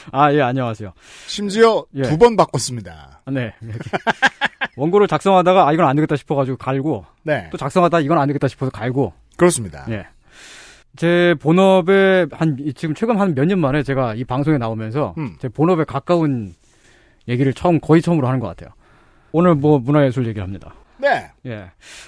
S2: 아, 예, 안녕하세요. 심지어 예. 두번 바꿨습니다. 아, 네.
S1: 원고를 작성하다가, 아, 이건 안 되겠다 싶어가지고 갈고. 네. 또 작성하다, 가 이건 안 되겠다 싶어서 갈고. 그렇습니다. 예. 제 본업에 한 지금 최근 한 몇 년 만에 제가 이 방송에 나오면서 음. 제 본업에 가까운 얘기를 처음 거의 처음으로 하는 것 같아요. 오늘 뭐 문화예술 얘기를 합니다. 네. 예.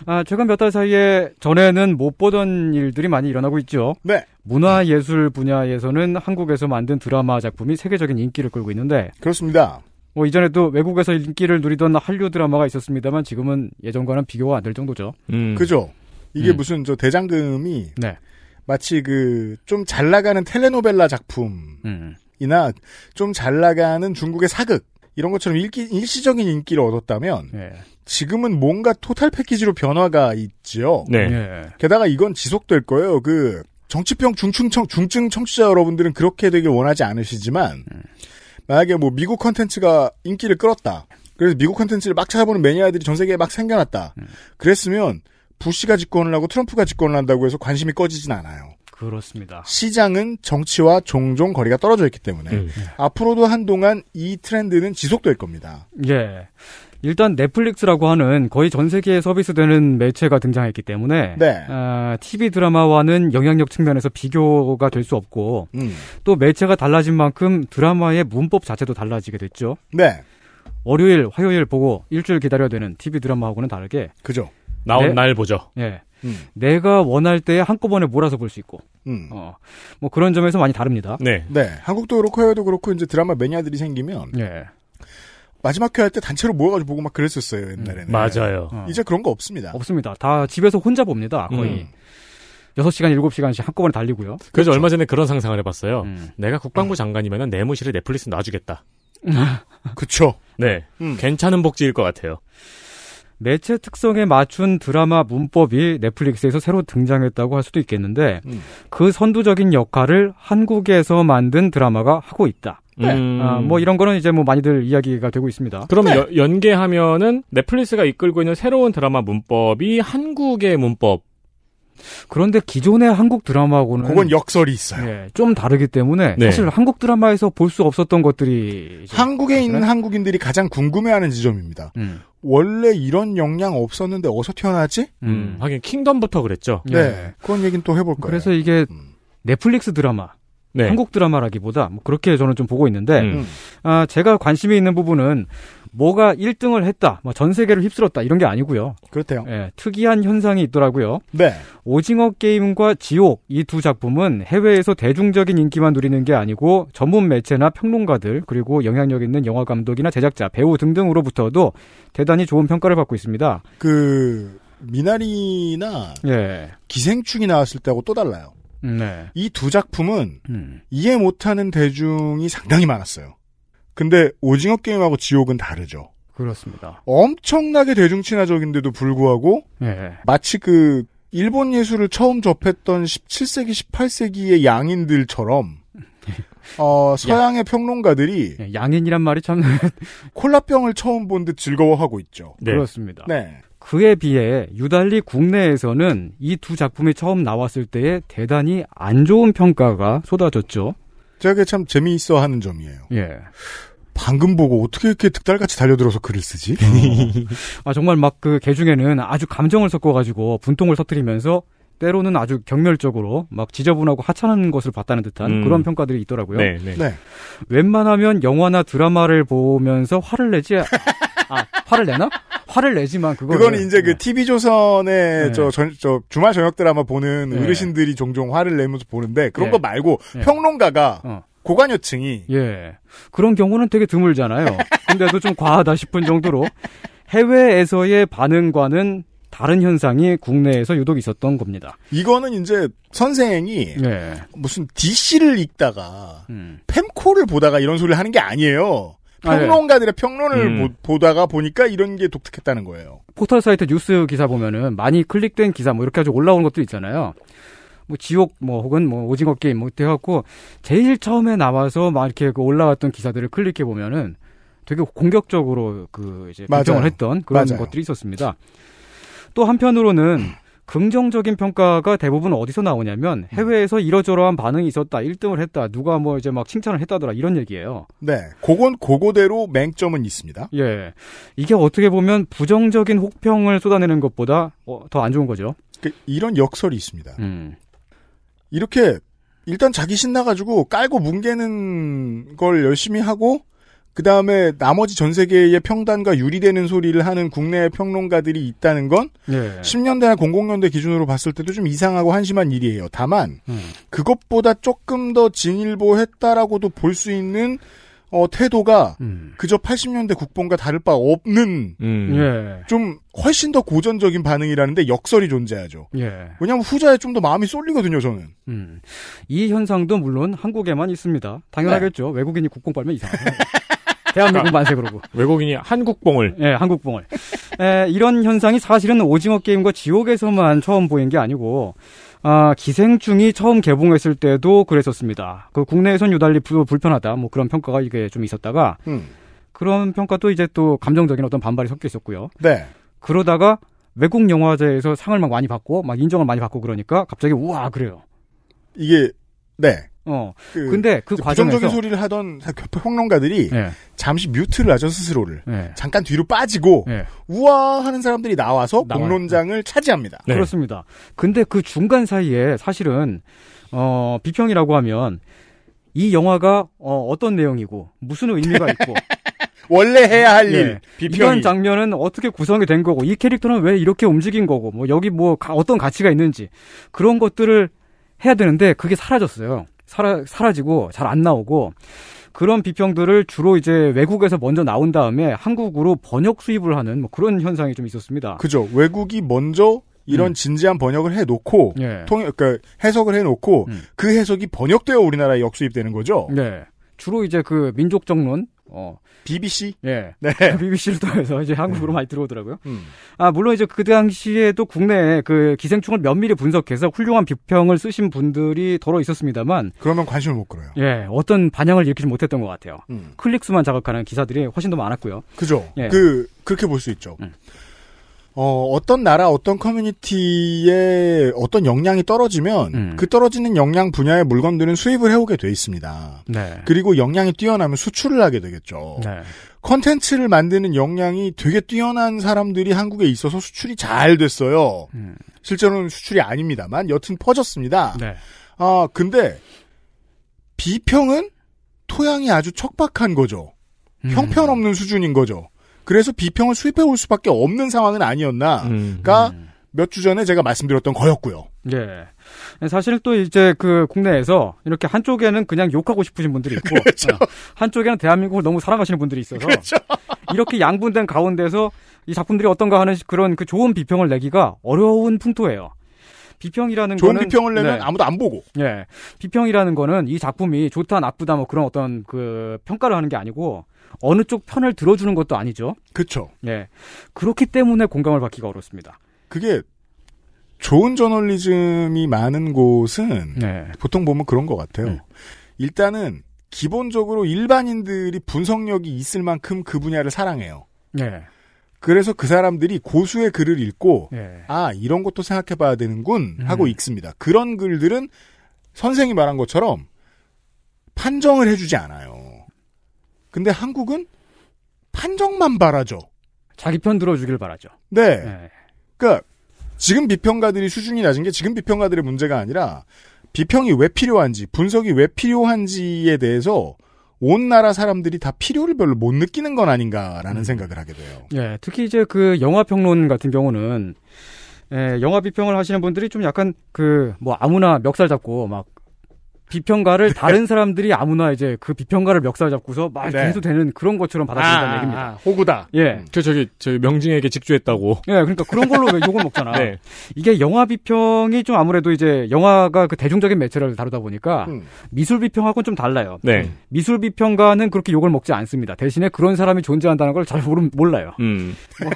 S1: 아, 최근 몇 달 사이에 전에는 못 보던 일들이 많이 일어나고 있죠. 네. 문화예술 분야에서는 한국에서 만든 드라마 작품이 세계적인 인기를 끌고 있는데. 그렇습니다. 뭐 이전에도 외국에서 인기를 누리던 한류 드라마가 있었습니다만 지금은 예전과는 비교가 안 될 정도죠. 음. 그죠. 이게 음.
S2: 무슨 저 대장금이 네. 마치 그 좀 잘 나가는 텔레노벨라 작품이나 좀 잘 나가는 중국의 사극 이런 것처럼 일기, 일시적인 인기를 얻었다면 네. 지금은 뭔가 토탈 패키지로 변화가 있지요. 네. 예. 게다가 이건 지속될 거예요. 그 정치병 중층 청, 중증 청취자 여러분들은 그렇게 되길 원하지 않으시지만 음. 만약에 뭐 미국 컨텐츠가 인기를 끌었다. 그래서 미국 컨텐츠를 막 찾아보는 매니아들이 전 세계에 막 생겨났다. 음. 그랬으면 부시가 집권을 하고 트럼프가 집권을 한다고 해서 관심이 꺼지진 않아요.
S3: 그렇습니다.
S2: 시장은 정치와 종종 거리가 떨어져 있기 때문에 음. 앞으로도 한동안 이 트렌드는 지속될 겁니다.
S3: 예.
S1: 일단 넷플릭스라고 하는 거의 전 세계에 서비스되는 매체가 등장했기 때문에 네. 어, 아, TV 드라마와는 영향력 측면에서 비교가 될 수 없고 음. 또 매체가 달라진 만큼 드라마의 문법 자체도 달라지게 됐죠. 네. 월요일, 화요일 보고 일주일 기다려야 되는 TV 드라마하고는 다르게 그죠. 나온 내, 네. 날 보죠. 예. 음. 내가 원할 때 한꺼번에 몰아서 볼 수 있고, 음. 어, 뭐 그런 점에서 많이 다릅니다. 네.
S2: 네. 한국도 그렇고 해외도 그렇고 이제 드라마 매니아들이 생기면, 예. 마지막 회 할 때 단체로 모여가지고 보고 막 그랬었어요 음. 옛날에는. 음, 맞아요. 어. 이제 그런 거 없습니다. 없습니다. 다 집에서 혼자 봅니다
S1: 거의. 음. 6시간, 7시간씩 한꺼번에 달리고요. 그래서 그렇죠.
S3: 얼마 전에 그런 상상을 해봤어요. 음. 내가 국방부 장관이면 내무실에 넷플릭스 놔주겠다. 그쵸. 네. 음. 괜찮은 복지일 것 같아요. 매체 특성에 맞춘 드라마 문법이 넷플릭스에서
S1: 새로 등장했다고 할 수도 있겠는데 음. 그 선두적인 역할을 한국에서 만든 드라마가 하고 있다. 네. 음. 아, 뭐 이런 거는 이제 뭐 많이들 이야기가 되고 있습니다. 그럼 네. 여,
S3: 연계하면은 넷플릭스가 이끌고 있는 새로운 드라마 문법이 한국의 문법
S1: 그런데 기존의 한국 드라마하고는 그건 역설이 있어요. 네, 좀 다르기 때문에 네. 사실
S2: 한국 드라마에서 볼 수 없었던 것들이 한국에 있는 한국인들이 가장 궁금해하는 지점입니다. 음. 원래 이런 역량 없었는데 어디서 태어나지 음. 음, 하긴 킹덤부터
S3: 그랬죠. 네, 네. 예.
S2: 그런 얘기는 또 해볼 까요 그래서 이게 음. 넷플릭스 드라마 네. 한국
S1: 드라마라기보다 뭐 그렇게 저는 좀 보고 있는데 음. 아, 제가 관심이 있는 부분은 뭐가 1등을 했다, 뭐 전 세계를 휩쓸었다 이런 게 아니고요. 그렇대요. 예, 특이한 현상이 있더라고요. 네. 오징어 게임과 지옥 이 두 작품은 해외에서 대중적인 인기만 누리는 게 아니고 전문 매체나 평론가들 그리고 영향력 있는 영화 감독이나 제작자, 배우 등등으로부터도 대단히 좋은 평가를 받고 있습니다.
S2: 그 미나리나 예. 기생충이 나왔을 때하고 또 달라요. 음, 네. 이 두 작품은 음. 이해 못하는 대중이 상당히 많았어요. 근데 오징어 게임하고 지옥은 다르죠. 그렇습니다. 엄청나게 대중 친화적인데도 불구하고 네. 마치 그 일본 예술을 처음 접했던 17세기, 18세기의 양인들처럼 어, 서양의 야. 평론가들이 예, 양인이란 말이 참 콜라병을 처음 본 듯 즐거워하고 있죠. 네. 그렇습니다. 네.
S1: 그에 비해 유달리 국내에서는 이 두 작품이 처음 나왔을 때에 대단히 안 좋은 평가가 쏟아졌죠. 제게참 재미있어 하는 점이에요. 예. 방금 보고 어떻게 이렇게 득달같이 달려들어서 글을 쓰지? 음. 어. 아 정말 막 그 개중에는 아주 감정을 섞어가지고 분통을 터뜨리면서 때로는 아주 경멸적으로 막 지저분하고 하찮은 것을 봤다는 듯한 음. 그런 평가들이 있더라고요. 네, 네. 네. 웬만하면 영화나 드라마를 보면서 화를 내지 아, 아 화를 내나? 화를 내지만 그거 그건
S2: 이제 그 TV 네. 조선의 네. 저, 저, 저, 주말 저녁 드라마 보는 네. 어르신들이 종종 화를 내면서 보는데 그런 거 말고 평론가가 어. 고관여층이 예 그런 경우는 되게 드물잖아요. 근데도 좀 과하다 싶은
S1: 정도로 해외에서의 반응과는 다른 현상이 국내에서 유독 있었던
S2: 겁니다. 이거는 이제 선생이 네. 무슨 DC를 읽다가 음. 펜코를 보다가 이런 소리를 하는 게 아니에요. 아, 예. 평론가들의 아, 네. 평론을 음. 보, 다가 보니까 이런 게 독특했다는 거예요.
S1: 포털 사이트 뉴스 기사 보면은 많이 클릭된 기사 뭐 이렇게 아주 올라온 것도 있잖아요. 뭐 지옥 뭐 혹은 뭐 오징어 게임 뭐 돼갖고 제일 처음에 나와서 막 이렇게 그 올라왔던 기사들을 클릭해 보면은 되게 공격적으로 그 이제 맞아 평을 했던 그런 맞아요. 것들이 있었습니다. 또 한편으로는 긍정적인 평가가 대부분 어디서 나오냐면 음. 해외에서 이러저러한 반응이 있었다, 1등을 했다, 누가 뭐 이제 막 칭찬을 했다더라 이런 얘기예요.
S2: 네, 그건 고고대로 맹점은 있습니다.
S1: 예, 이게 어떻게 보면 부정적인 혹평을 쏟아내는 것보다 어, 더 안 좋은 거죠. 그,
S2: 이런 역설이 있습니다. 음. 이렇게 일단 자기 신나가지고 깔고 뭉개는 걸 열심히 하고 그 다음에 나머지 전 세계의 평단과 유리되는 소리를 하는 국내 평론가들이 있다는 건 네. 예. 10년대나 00년대 기준으로 봤을 때도 좀 이상하고 한심한 일이에요. 다만 음. 그것보다 조금 더 진일보했다라고도 볼 수 있는 어, 태도가 음. 그저 80년대 국뽕과 다를 바 없는 음. 예. 좀 훨씬 더 고전적인 반응이라는데 역설이 존재하죠. 예. 왜냐하면 후자에 좀 더 마음이 쏠리거든요, 저는. 음. 이 현상도 물론 한국에만
S1: 있습니다. 당연하겠죠. 네. 외국인이 국뽕 빨면 이상하죠. 대한민국 만세 그러고. 외국인이 한국봉을 예, 한국봉을 에, 이런 현상이 사실은 오징어 게임과 지옥에서만 처음 보인 게 아니고 아, 기생충이 처음 개봉했을 때도 그랬었습니다. 그 국내에선 유달리 불, 불편하다. 뭐 그런 평가가 이게 좀 있었다가 음. 그런 평가도 이제 또 감정적인 어떤 반발이 섞여 있었고요. 네. 그러다가 외국 영화제에서 상을 막 많이 받고 막 인정을
S2: 많이 받고 그러니까 갑자기 우와 그래요. 이게 네. 어. 그 근데 그 과정에서 부정적인 소리를 하던 그 평론가들이 네. 잠시 뮤트를 하죠 스스로를 네. 잠깐 뒤로 빠지고 네. 예. 우와 하는 사람들이 나와서 나와요. 공론장을 차지합니다. 네. 그렇습니다.
S1: 근데 그 중간 사이에 사실은 어, 비평이라고 하면 이 영화가 어, 어떤 내용이고 무슨 의미가 있고 원래 해야 할 일, 비평이. 이런 장면은 어떻게 구성이 된 거고 이 캐릭터는 왜 이렇게 움직인 거고 뭐 여기 뭐 가, 어떤 가치가 있는지 그런 것들을 해야 되는데 그게 사라졌어요. 사라, 사라지고 잘 안 나오고 그런 비평들을 주로 이제 외국에서 먼저 나온 다음에 한국으로 번역
S2: 수입을 하는 뭐 그런 현상이 좀 있었습니다. 그죠. 외국이 먼저 이런 음. 진지한 번역을 해놓고 예. 통역 그러니까 해석을 해놓고 음. 그 해석이 번역되어 우리나라에 역수입되는 거죠. 네. 주로 이제 그 민족 정론 어. BBC? 예. 네. BBC를
S1: 통해서 이제 음. 한국으로 음. 많이 들어오더라고요. 음. 아, 물론 이제 그 당시에 도 국내에 그 기생충을 면밀히 분석해서 훌륭한 비평을 쓰신 분들이 더러 있었습니다만. 그러면 관심을 못 끌어요. 예. 어떤 반향을 일으키지 못했던 것 같아요. 음. 클릭수만 자극하는 기사들이 훨씬 더 많았고요.
S2: 그죠. 예. 그, 그렇게 볼 수 있죠. 음. 어, 어떤 나라, 어떤 커뮤니티에 어떤 역량이 떨어지면 음. 그 떨어지는 역량 분야의 물건들은 수입을 해오게 돼 있습니다. 네. 그리고 역량이 뛰어나면 수출을 하게 되겠죠. 네. 컨텐츠를 만드는 역량이 되게 뛰어난 사람들이 한국에 있어서 수출이 잘 됐어요. 음. 실제로는 수출이 아닙니다만 여튼 퍼졌습니다. 네. 아, 근데 비평은 토양이 아주 척박한 거죠. 음. 형편없는 수준인 거죠. 그래서 비평을 수입해 올 수밖에 없는 상황은 아니었나가 음, 음. 몇주 전에 제가 말씀드렸던 거였고요. 예. 사실 또 이제 그 국내에서 이렇게 한쪽에는 그냥 욕하고
S1: 싶으신 분들이 있고 그렇죠. 어, 한쪽에는 대한민국을 너무 사랑하시는 분들이 있어서 그렇죠. 이렇게 양분된 가운데서 이 작품들이 어떤가 하는 그런 그 좋은 비평을 내기가 어려운 풍토예요. 비평이라는 좋은 거는 비평을 내면 네. 아무도 안 보고. 예. 비평이라는 거는 이 작품이 좋다 나쁘다 뭐 그런 어떤 그 평가를 하는 게 아니고 어느 쪽 편을 들어주는 것도 아니죠. 그렇죠. 예. 그렇기 때문에 공감을 받기가 어렵습니다.
S2: 그게 좋은 저널리즘이 많은 곳은 네. 보통 보면 그런 것 같아요. 네. 일단은 기본적으로 일반인들이 분석력이 있을 만큼 그 분야를 사랑해요. 네. 그래서 그 사람들이 고수의 글을 읽고 네. 아 이런 것도 생각해봐야 되는군 하고 음. 읽습니다. 그런 글들은 선생이 말한 것처럼 판정을 해주지 않아요. 근데 한국은 판정만 바라죠. 자기 편 들어주길 바라죠. 네. 네. 그니까 지금 비평가들이 수준이 낮은 게 지금 비평가들의 문제가 아니라 비평이 왜 필요한지 분석이 왜 필요한지에 대해서 온 나라 사람들이 다 필요를 별로 못 느끼는 건 아닌가라는 음. 생각을 하게 돼요.
S1: 예, 특히 이제 그 영화 평론 같은 경우는 예, 영화 비평을 하시는 분들이 좀 약간 그 뭐 아무나 멱살 잡고 막 비평가를 네. 다른 사람들이 아무나 이제 그 비평가를 멱살 잡고서 막 네. 해도 되는 그런 것처럼 받아들인다는 아, 얘기입니다. 아,
S3: 호구다. 예. 그 저기 저 명징에게 직주했다고. 예,
S1: 그러니까 그런 걸로 왜 욕을 먹잖아. 네. 이게 영화 비평이 좀 아무래도 이제 영화가 그 대중적인 매체를 다루다 보니까 음. 미술 비평하고는 좀 달라요. 네. 미술 비평가는 그렇게 욕을 먹지 않습니다. 대신에 그런 사람이 존재한다는 걸 잘 몰라요.
S2: 음. 뭐,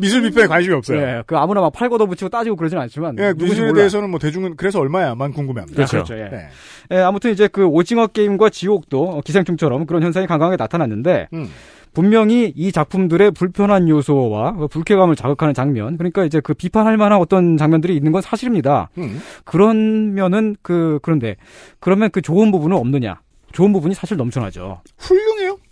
S1: 미술 비평에 관심이 없어요. 예, 그 아무나 막 팔고도 붙이고 따지고 그러진 않지만. 예, 그 미술에 대해서는
S2: 뭐 대중은 그래서 얼마야만 궁금해합니다. 그렇죠. 그렇죠 예. 네.
S1: 예, 아무튼 이제 그 오징어 게임과 지옥도 기생충처럼 그런 현상이 강하게 나타났는데. 음. 분명히 이 작품들의 불편한 요소와 불쾌감을 자극하는 장면, 그러니까 이제 그 비판할 만한 어떤 장면들이 있는 건 사실입니다. 음. 그러면은 그 그런데 그러면 그 좋은 부분은 없느냐? 좋은 부분이 사실 넘쳐나죠.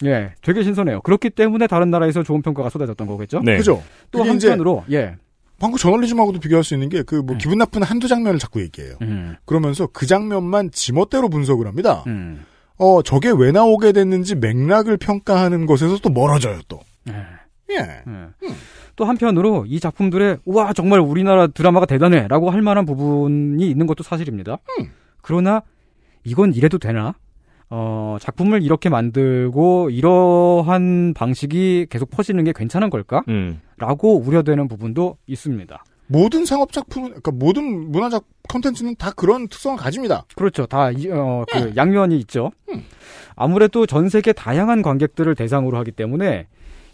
S1: 예, 되게 신선해요. 그렇기 때문에 다른 나라에서 좋은 평가가
S2: 쏟아졌던 거겠죠. 네. 그죠. 또 한편으로 예. 방금 저널리즘하고도 비교할 수 있는 게 그뭐 음. 기분 나쁜 한두 장면을 자꾸 얘기해요. 음. 그러면서 그 장면만 지멋대로 분석을 합니다. 음. 어 저게 왜 나오게 됐는지 맥락을 평가하는 것에서 또 멀어져요 또. 네. 예. 네. 음.
S1: 또 한편으로 이 작품들의 우와 정말 우리나라 드라마가 대단해라고 할 만한 부분이 있는 것도 사실입니다. 음. 그러나 이건 이래도 되나? 어, 작품을 이렇게 만들고 이러한 방식이 계속 퍼지는 게 괜찮은 걸까? 음. 라고 우려되는 부분도 있습니다. 모든 상업 작품, 그러니까 모든 문화적 컨텐츠는 다 그런 특성을 가집니다. 그렇죠. 다, 어, 그 음. 양면이 있죠. 음. 아무래도 전 세계 다양한 관객들을 대상으로 하기 때문에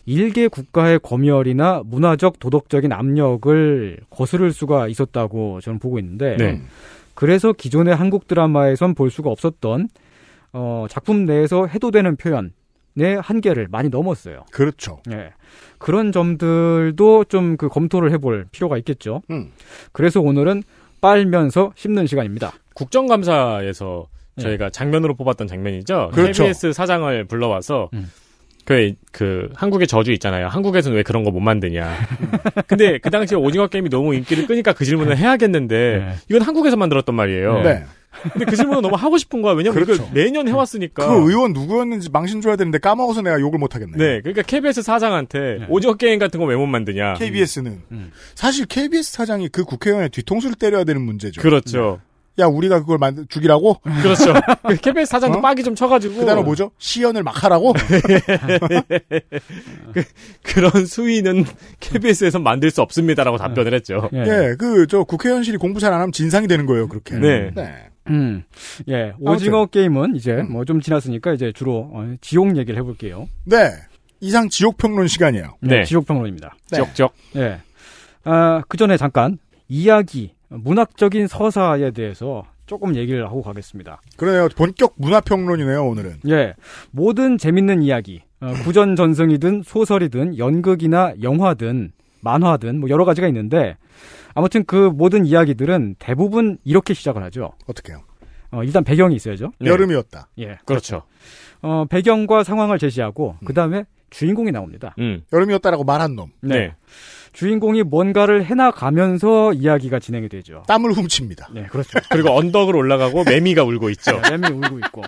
S1: 일개 국가의 검열이나 문화적, 도덕적인 압력을 거스를 수가 있었다고 저는 보고 있는데, 네. 그래서 기존의 한국 드라마에선 볼 수가 없었던 어, 작품 내에서 해도 되는 표현, 의 한계를 많이 넘었어요. 그렇죠. 예. 그런 점들도 좀 그 검토를 해볼 필요가 있겠죠. 음. 그래서 오늘은
S3: 빨면서 씹는 시간입니다. 국정감사에서 예. 저희가 장면으로 뽑았던 장면이죠. 그렇죠. KBS 사장을 불러와서 음. 그, 그, 한국의 저주 있잖아요. 한국에서는 왜 그런 거 못 만드냐. 근데 그 당시에 오징어 게임이 너무 인기를 끄니까 그 질문을 해야겠는데, 네. 이건 한국에서 만들었던 말이에요. 네. 근데 그 질문은 너무
S2: 하고 싶은 거야. 왜냐면 그렇죠.
S3: 이걸 매년 해왔으니까.
S2: 그 의원 누구였는지 망신 줘야 되는데 까먹어서 내가 욕을 못 하겠네.
S3: 네. 그러니까 KBS 사장한테 네. 오징어 게임 같은 거 왜 못 만드냐.
S2: KBS는. 음. 음. 사실 KBS 사장이 그 국회의원의 뒤통수를 때려야 되는 문제죠. 그렇죠. 야, 우리가 그걸 만 죽이라고? 그렇죠. KBS 그 사장도 어? 빡이 좀 쳐가지고. 그 다음에 뭐죠? 시연을 막 하라고? 그, 런
S3: 수위는 KBS에서 만들 수 없습니다라고 답변을 했죠. 예, 네,
S2: 그, 저, 국회의원실이 공부 잘 안 하면 진상이 되는 거예요, 그렇게. 네. 네. 음, 예. 오징어
S3: 아무튼. 게임은 이제 음. 뭐좀
S1: 지났으니까 이제 주로 어, 지옥 얘기를 해볼게요.
S2: 네. 이상 지옥 평론 시간이에요. 네. 네. 지옥 평론입니다.
S1: 네. 지옥 지옥. 예. 아, 그 전에 잠깐 이야기, 문학적인 서사에 대해서 조금 얘기를 하고 가겠습니다.
S2: 그래요. 본격 문화평론이네요, 오늘은.
S1: 예. 모든 재밌는 이야기, 어, 구전전승이든 소설이든 연극이나 영화든 만화든 뭐 여러 가지가 있는데 아무튼 그 모든 이야기들은 대부분 이렇게 시작을 하죠. 어떻게요? 어, 일단 배경이 있어야죠. 네. 여름이었다. 예, 그렇죠. 어, 배경과 상황을 제시하고 음. 그 다음에 주인공이 나옵니다. 음. 여름이었다라고 말한 놈. 네. 네. 주인공이 뭔가를 해나가면서 이야기가 진행이 되죠. 땀을
S2: 훔칩니다.
S3: 네, 그렇죠. 그리고 언덕을 올라가고 매미가 울고 있죠. 네,
S2: 매미 울고 있고.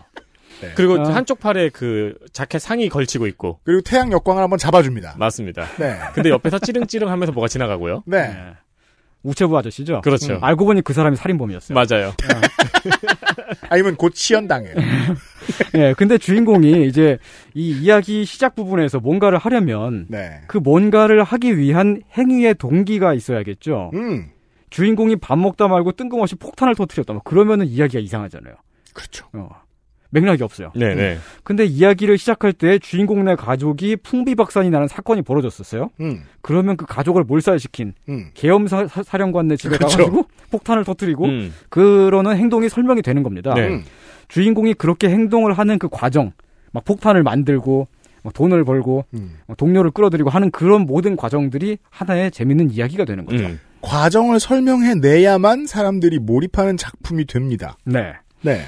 S2: 네. 그리고 어. 한쪽
S3: 팔에 그 자켓 상이 걸치고 있고. 그리고 태양 역광을 한번 잡아줍니다. 맞습니다. 네. 근데 옆에서 찌릉찌릉 하면서 뭐가 지나가고요. 네. 네. 우체부 아저씨죠? 그렇죠. 음. 알고 보니 그 사람이 살인범이었어요. 맞아요. 네.
S2: 아니면 곧 시연당해요.
S1: 예, 네, 근데 주인공이 이제 이 이야기 시작 부분에서 뭔가를 하려면 네. 그 뭔가를 하기 위한 행위의 동기가 있어야겠죠. 음. 주인공이 밥 먹다 말고 뜬금없이 폭탄을 터뜨렸다. 뭐 그러면은 이야기가 이상하잖아요. 그렇죠. 어. 맥락이 없어요. 네, 네. 근데 이야기를 시작할 때 주인공네 가족이 풍비박산이 나는 사건이 벌어졌었어요. 음. 그러면 그 가족을 몰살시킨 음. 계엄 사, 령관네 집에 그쵸. 그렇죠. 가가지고 폭탄을 터뜨리고 음. 그러는 행동이 설명이 되는 겁니다. 네. 주인공이 그렇게 행동을 하는 그 과정, 막 폭탄을 만들고 돈을 벌고 음. 동료를 끌어들이고 하는 그런 모든 과정들이 하나의 재밌는 이야기가 되는 거죠. 음.
S2: 과정을 설명해 내야만 사람들이 몰입하는 작품이 됩니다. 네.
S1: 네.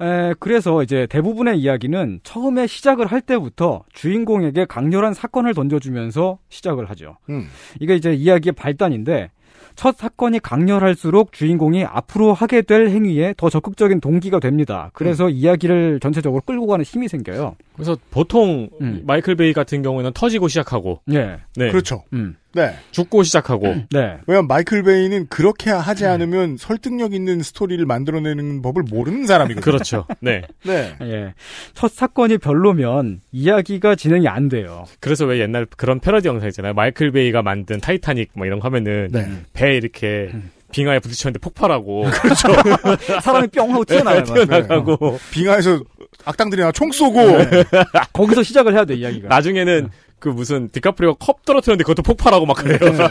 S1: 에, 그래서 이제 대부분의 이야기는 처음에 시작을 할 때부터 주인공에게 강렬한 사건을 던져주면서 시작을 하죠. 음. 이게 이제 이야기의 발단인데 첫 사건이 강렬할수록 주인공이 앞으로 하게 될 행위에 더 적극적인 동기가 됩니다. 그래서 음. 이야기를 전체적으로
S3: 끌고 가는 힘이 생겨요. 그래서 보통 음. 마이클 베이 같은 경우에는 터지고 시작하고. 예. 네. 그렇죠. 음. 네. 죽고 시작하고. 음.
S2: 네. 왜냐면 마이클 베이는 그렇게 하지 네. 않으면 설득력 있는 스토리를 만들어내는 법을 모르는 사람이거든요. 그렇죠. 네. 네. 예. 첫 사건이 별로면 이야기가 진행이 안 돼요. 그래서 왜 옛날 그런 패러디 영상
S3: 있잖아요. 마이클 베이가 만든 타이타닉 뭐 이런 거 하면은 네. 배 이렇게 음. 빙하에 부딪혔는데
S2: 폭발하고 그렇죠 사람이 뿅 하고 네, 튀어나가요 튀어나가고 네. 어. 빙하에서 악당들이 나총 쏘고 네. 거기서 시작을 해야 돼 이야기가 나중에는 그 무슨 디카프리오 컵
S1: 떨어뜨렸는데 그것도 폭발하고 막 그래요. 네.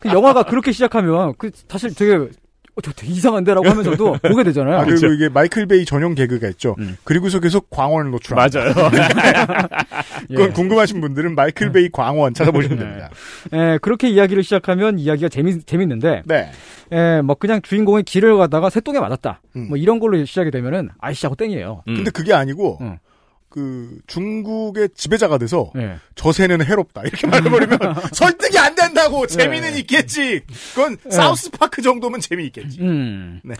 S1: 그 영화가 그렇게 시작하면 그 사실 되게 어,
S2: 저 되게 이상한데라고 하면서도 보게 되잖아요. 아, 그리고 그렇죠. 이게 마이클 베이 전용 개그가 있죠. 음. 그리고서 계속 광원을 노출. 맞아요. 네. 그건 예. 궁금하신 분들은 마이클 베이 광원 찾아보시면 됩니다.
S1: 예, 예, 그렇게 이야기를 시작하면 이야기가 재미 재밌는데, 네. 예, 뭐 그냥
S2: 주인공의 길을 가다가 새똥에 맞았다. 음. 뭐 이런 걸로 시작이 되면은 아이씨 하고 땡이에요. 음. 근데 그게 아니고. 음. 그 중국의 지배자가 돼서 네. 저세는 해롭다 이렇게 말해버리면 음. 설득이 안 된다고 예. 재미는 네. 있겠지. 그건 네. 사우스 파크 정도면 재미 있겠지.
S1: 음. 네.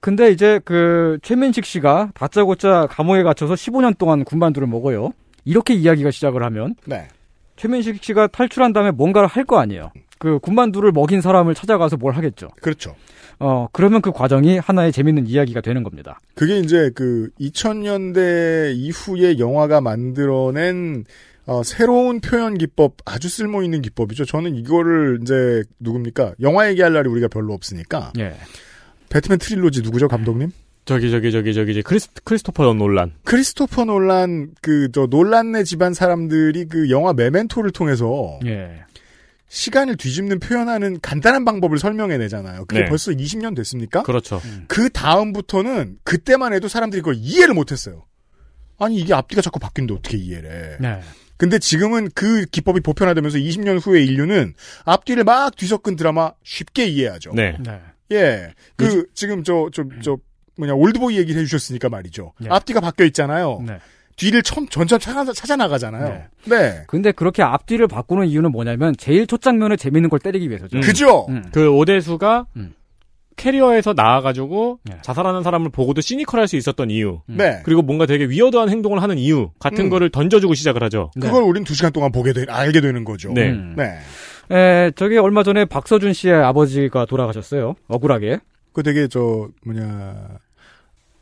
S1: 근데 이제 그 최민식 씨가 다짜고짜 감옥에 갇혀서 15년 동안 군만두를 먹어요. 이렇게 이야기가 시작을 하면 네. 최민식 씨가 탈출한 다음에 뭔가를 할 거 아니에요. 그 군만두를 먹인 사람을 찾아가서 뭘 하겠죠. 그렇죠. 어, 그러면 그 과정이 하나의 재밌는 이야기가 되는 겁니다.
S2: 그게 이제 그 2000년대 이후에 영화가 만들어낸 어, 새로운 표현 기법, 아주 쓸모 있는 기법이죠. 저는 이거를 이제 누굽니까? 영화 얘기할 날이 우리가 별로 없으니까. 예. 배트맨 트릴로지 누구죠, 감독님?
S3: 저기 저기 저기 저기 크리스 크리스토퍼 논란.
S2: 크리스토퍼 논란 그저 논란네 집안 사람들이 그 영화 메멘토를 통해서 예. 시간을 뒤집는 표현하는 간단한 방법을 설명해내잖아요. 그게 네. 벌써 20년 됐습니까?
S3: 그렇죠. 음.
S2: 그 다음부터는 그때만 해도 사람들이 그걸 이해를 못했어요. 아니 이게 앞뒤가 자꾸 바뀐데 어떻게 이해를 해? 네. 근데 지금은 그 기법이 보편화되면서 20년 후에 인류는 앞뒤를 막 뒤섞은 드라마 쉽게 이해하죠. 네. 네. 예. 그 지금 저 저, 저 뭐냐 올드보이 얘기를 해주셨으니까 말이죠. 네. 앞뒤가 바뀌어 있잖아요. 네. 뒤를 처음 전차 찾아, 나가잖아요. 네. 네. 근데 그렇게 앞뒤를 바꾸는
S3: 이유는 뭐냐면 제일 첫 장면에 재밌는 걸 때리기 위해서죠. 음.
S2: 그죠.
S1: 음.
S3: 그 오대수가 음. 캐리어에서 나와가지고 네. 자살하는 사람을 보고도 시니컬할 수 있었던 이유. 음. 네. 그리고 뭔가 되게 위어드한 행동을 하는 이유 같은 음. 거를 던져주고 시작을 하죠. 네.
S2: 그걸 우린 두 시간 동안 보게 되, 알게 되는 거죠. 네. 음.
S1: 네. 에, 저게 얼마 전에 박서준 씨의 아버지가 돌아가셨어요. 억울하게.
S2: 그 되게 저 뭐냐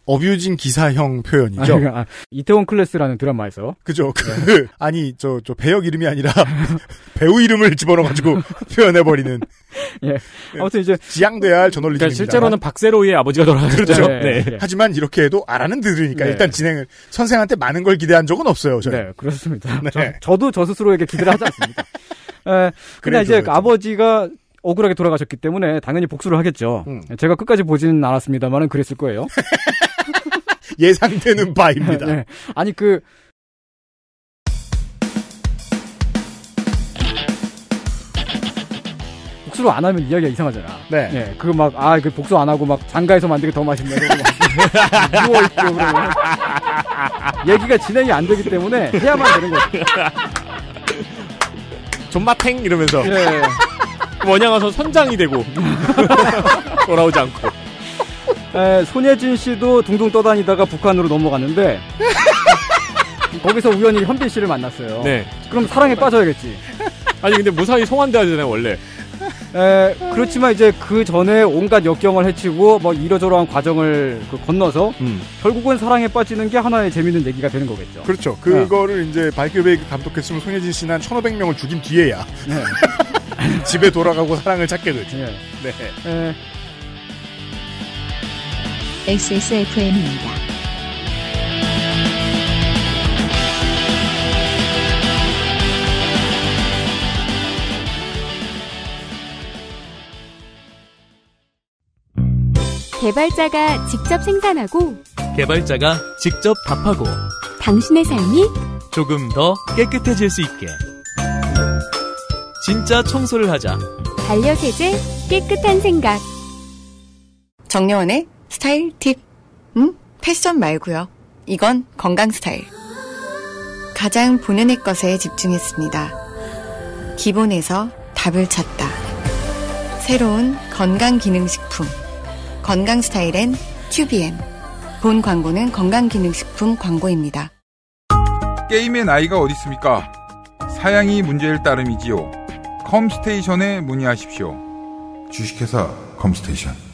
S2: 어뷰징 기사형 표현이죠. 아, 이태원 클래스라는 드라마에서. 그죠. 그, 네. 아니, 저, 저 배역 이름이 아니라 배우 이름을 집어넣어가지고 표현해버리는. 예. 아무튼 이제. 지양돼야 할저널리즘입 그러니까 실제로는
S3: 박세로의 아버지가 돌아가셨죠. 그렇죠. 네. 네.
S2: 하지만 이렇게 해도 아라는 들으니까 네. 일단 진행을 선생한테 많은 걸 기대한 적은 없어요. 저 네, 그렇습니다. 네. 저, 도저 스스로에게 기대를 하지 않습니다.
S1: 예. 근데 이제 그 아버지가 억울하게 돌아가셨기 때문에 당연히 복수를 하겠죠. 음. 제가 끝까지 보지는 않았습니다만은 그랬을 거예요. 예상되는 네. 바입니다. 네. 아니 그 복수로 안 하면 이야기가 이상하잖아. 네. 예, 그거 막, 아, 그 복수 안 하고 막 장가에서 만들게 더 맛있네. 누워있고, 그러면.
S3: 얘기가 진행이 안 되기 때문에 해야만 되는 거지. 존맛탱! 이러면서. 예. 원양와서 선장이 되고. 돌아오지
S1: 않고. 에, 손예진 씨도 둥둥 떠다니다가 북한으로 넘어갔는데 거기서 우연히 현빈 씨를 만났어요. 네. 그럼 사랑에 빠져야겠지. 아니 근데 무사히 송환돼야 되잖아요 원래. 에, 그렇지만 이제 그 전에 온갖 역경을 헤치고 뭐 이러저러한 과정을 그 건너서 음. 결국은 사랑에 빠지는 게 하나의 재밌는
S2: 얘기가 되는 거겠죠. 그렇죠. 네. 그거를 네. 이제 발교베 감독했으면 손예진 씨는 한 1,500명을 죽인 뒤에야 네. 집에 돌아가고 사랑을 찾게 되죠. 네. 네. 에,
S3: XSFM입니다.
S1: 개발자가 직접 생산하고
S3: 개발자가 직접 답하고 당신의 삶이 조금 더 깨끗해질 수 있게 진짜 청소를 하자
S1: 반려세제 깨끗한 생각 정려원의 스타일 팁. 응? 음? 패션 말고요. 이건 건강 스타일. 가장 본연의 것에 집중했습니다. 기본에서 답을 찾다. 새로운 건강 기능식품. 건강 스타일엔 큐비엠. 본 광고는 건강 기능식품 광고입니다.
S2: 게임의 나이가 어디 있습니까? 사양이 문제일 따름이지요. 컴스테이션에 문의하십시오. 주식회사 컴스테이션.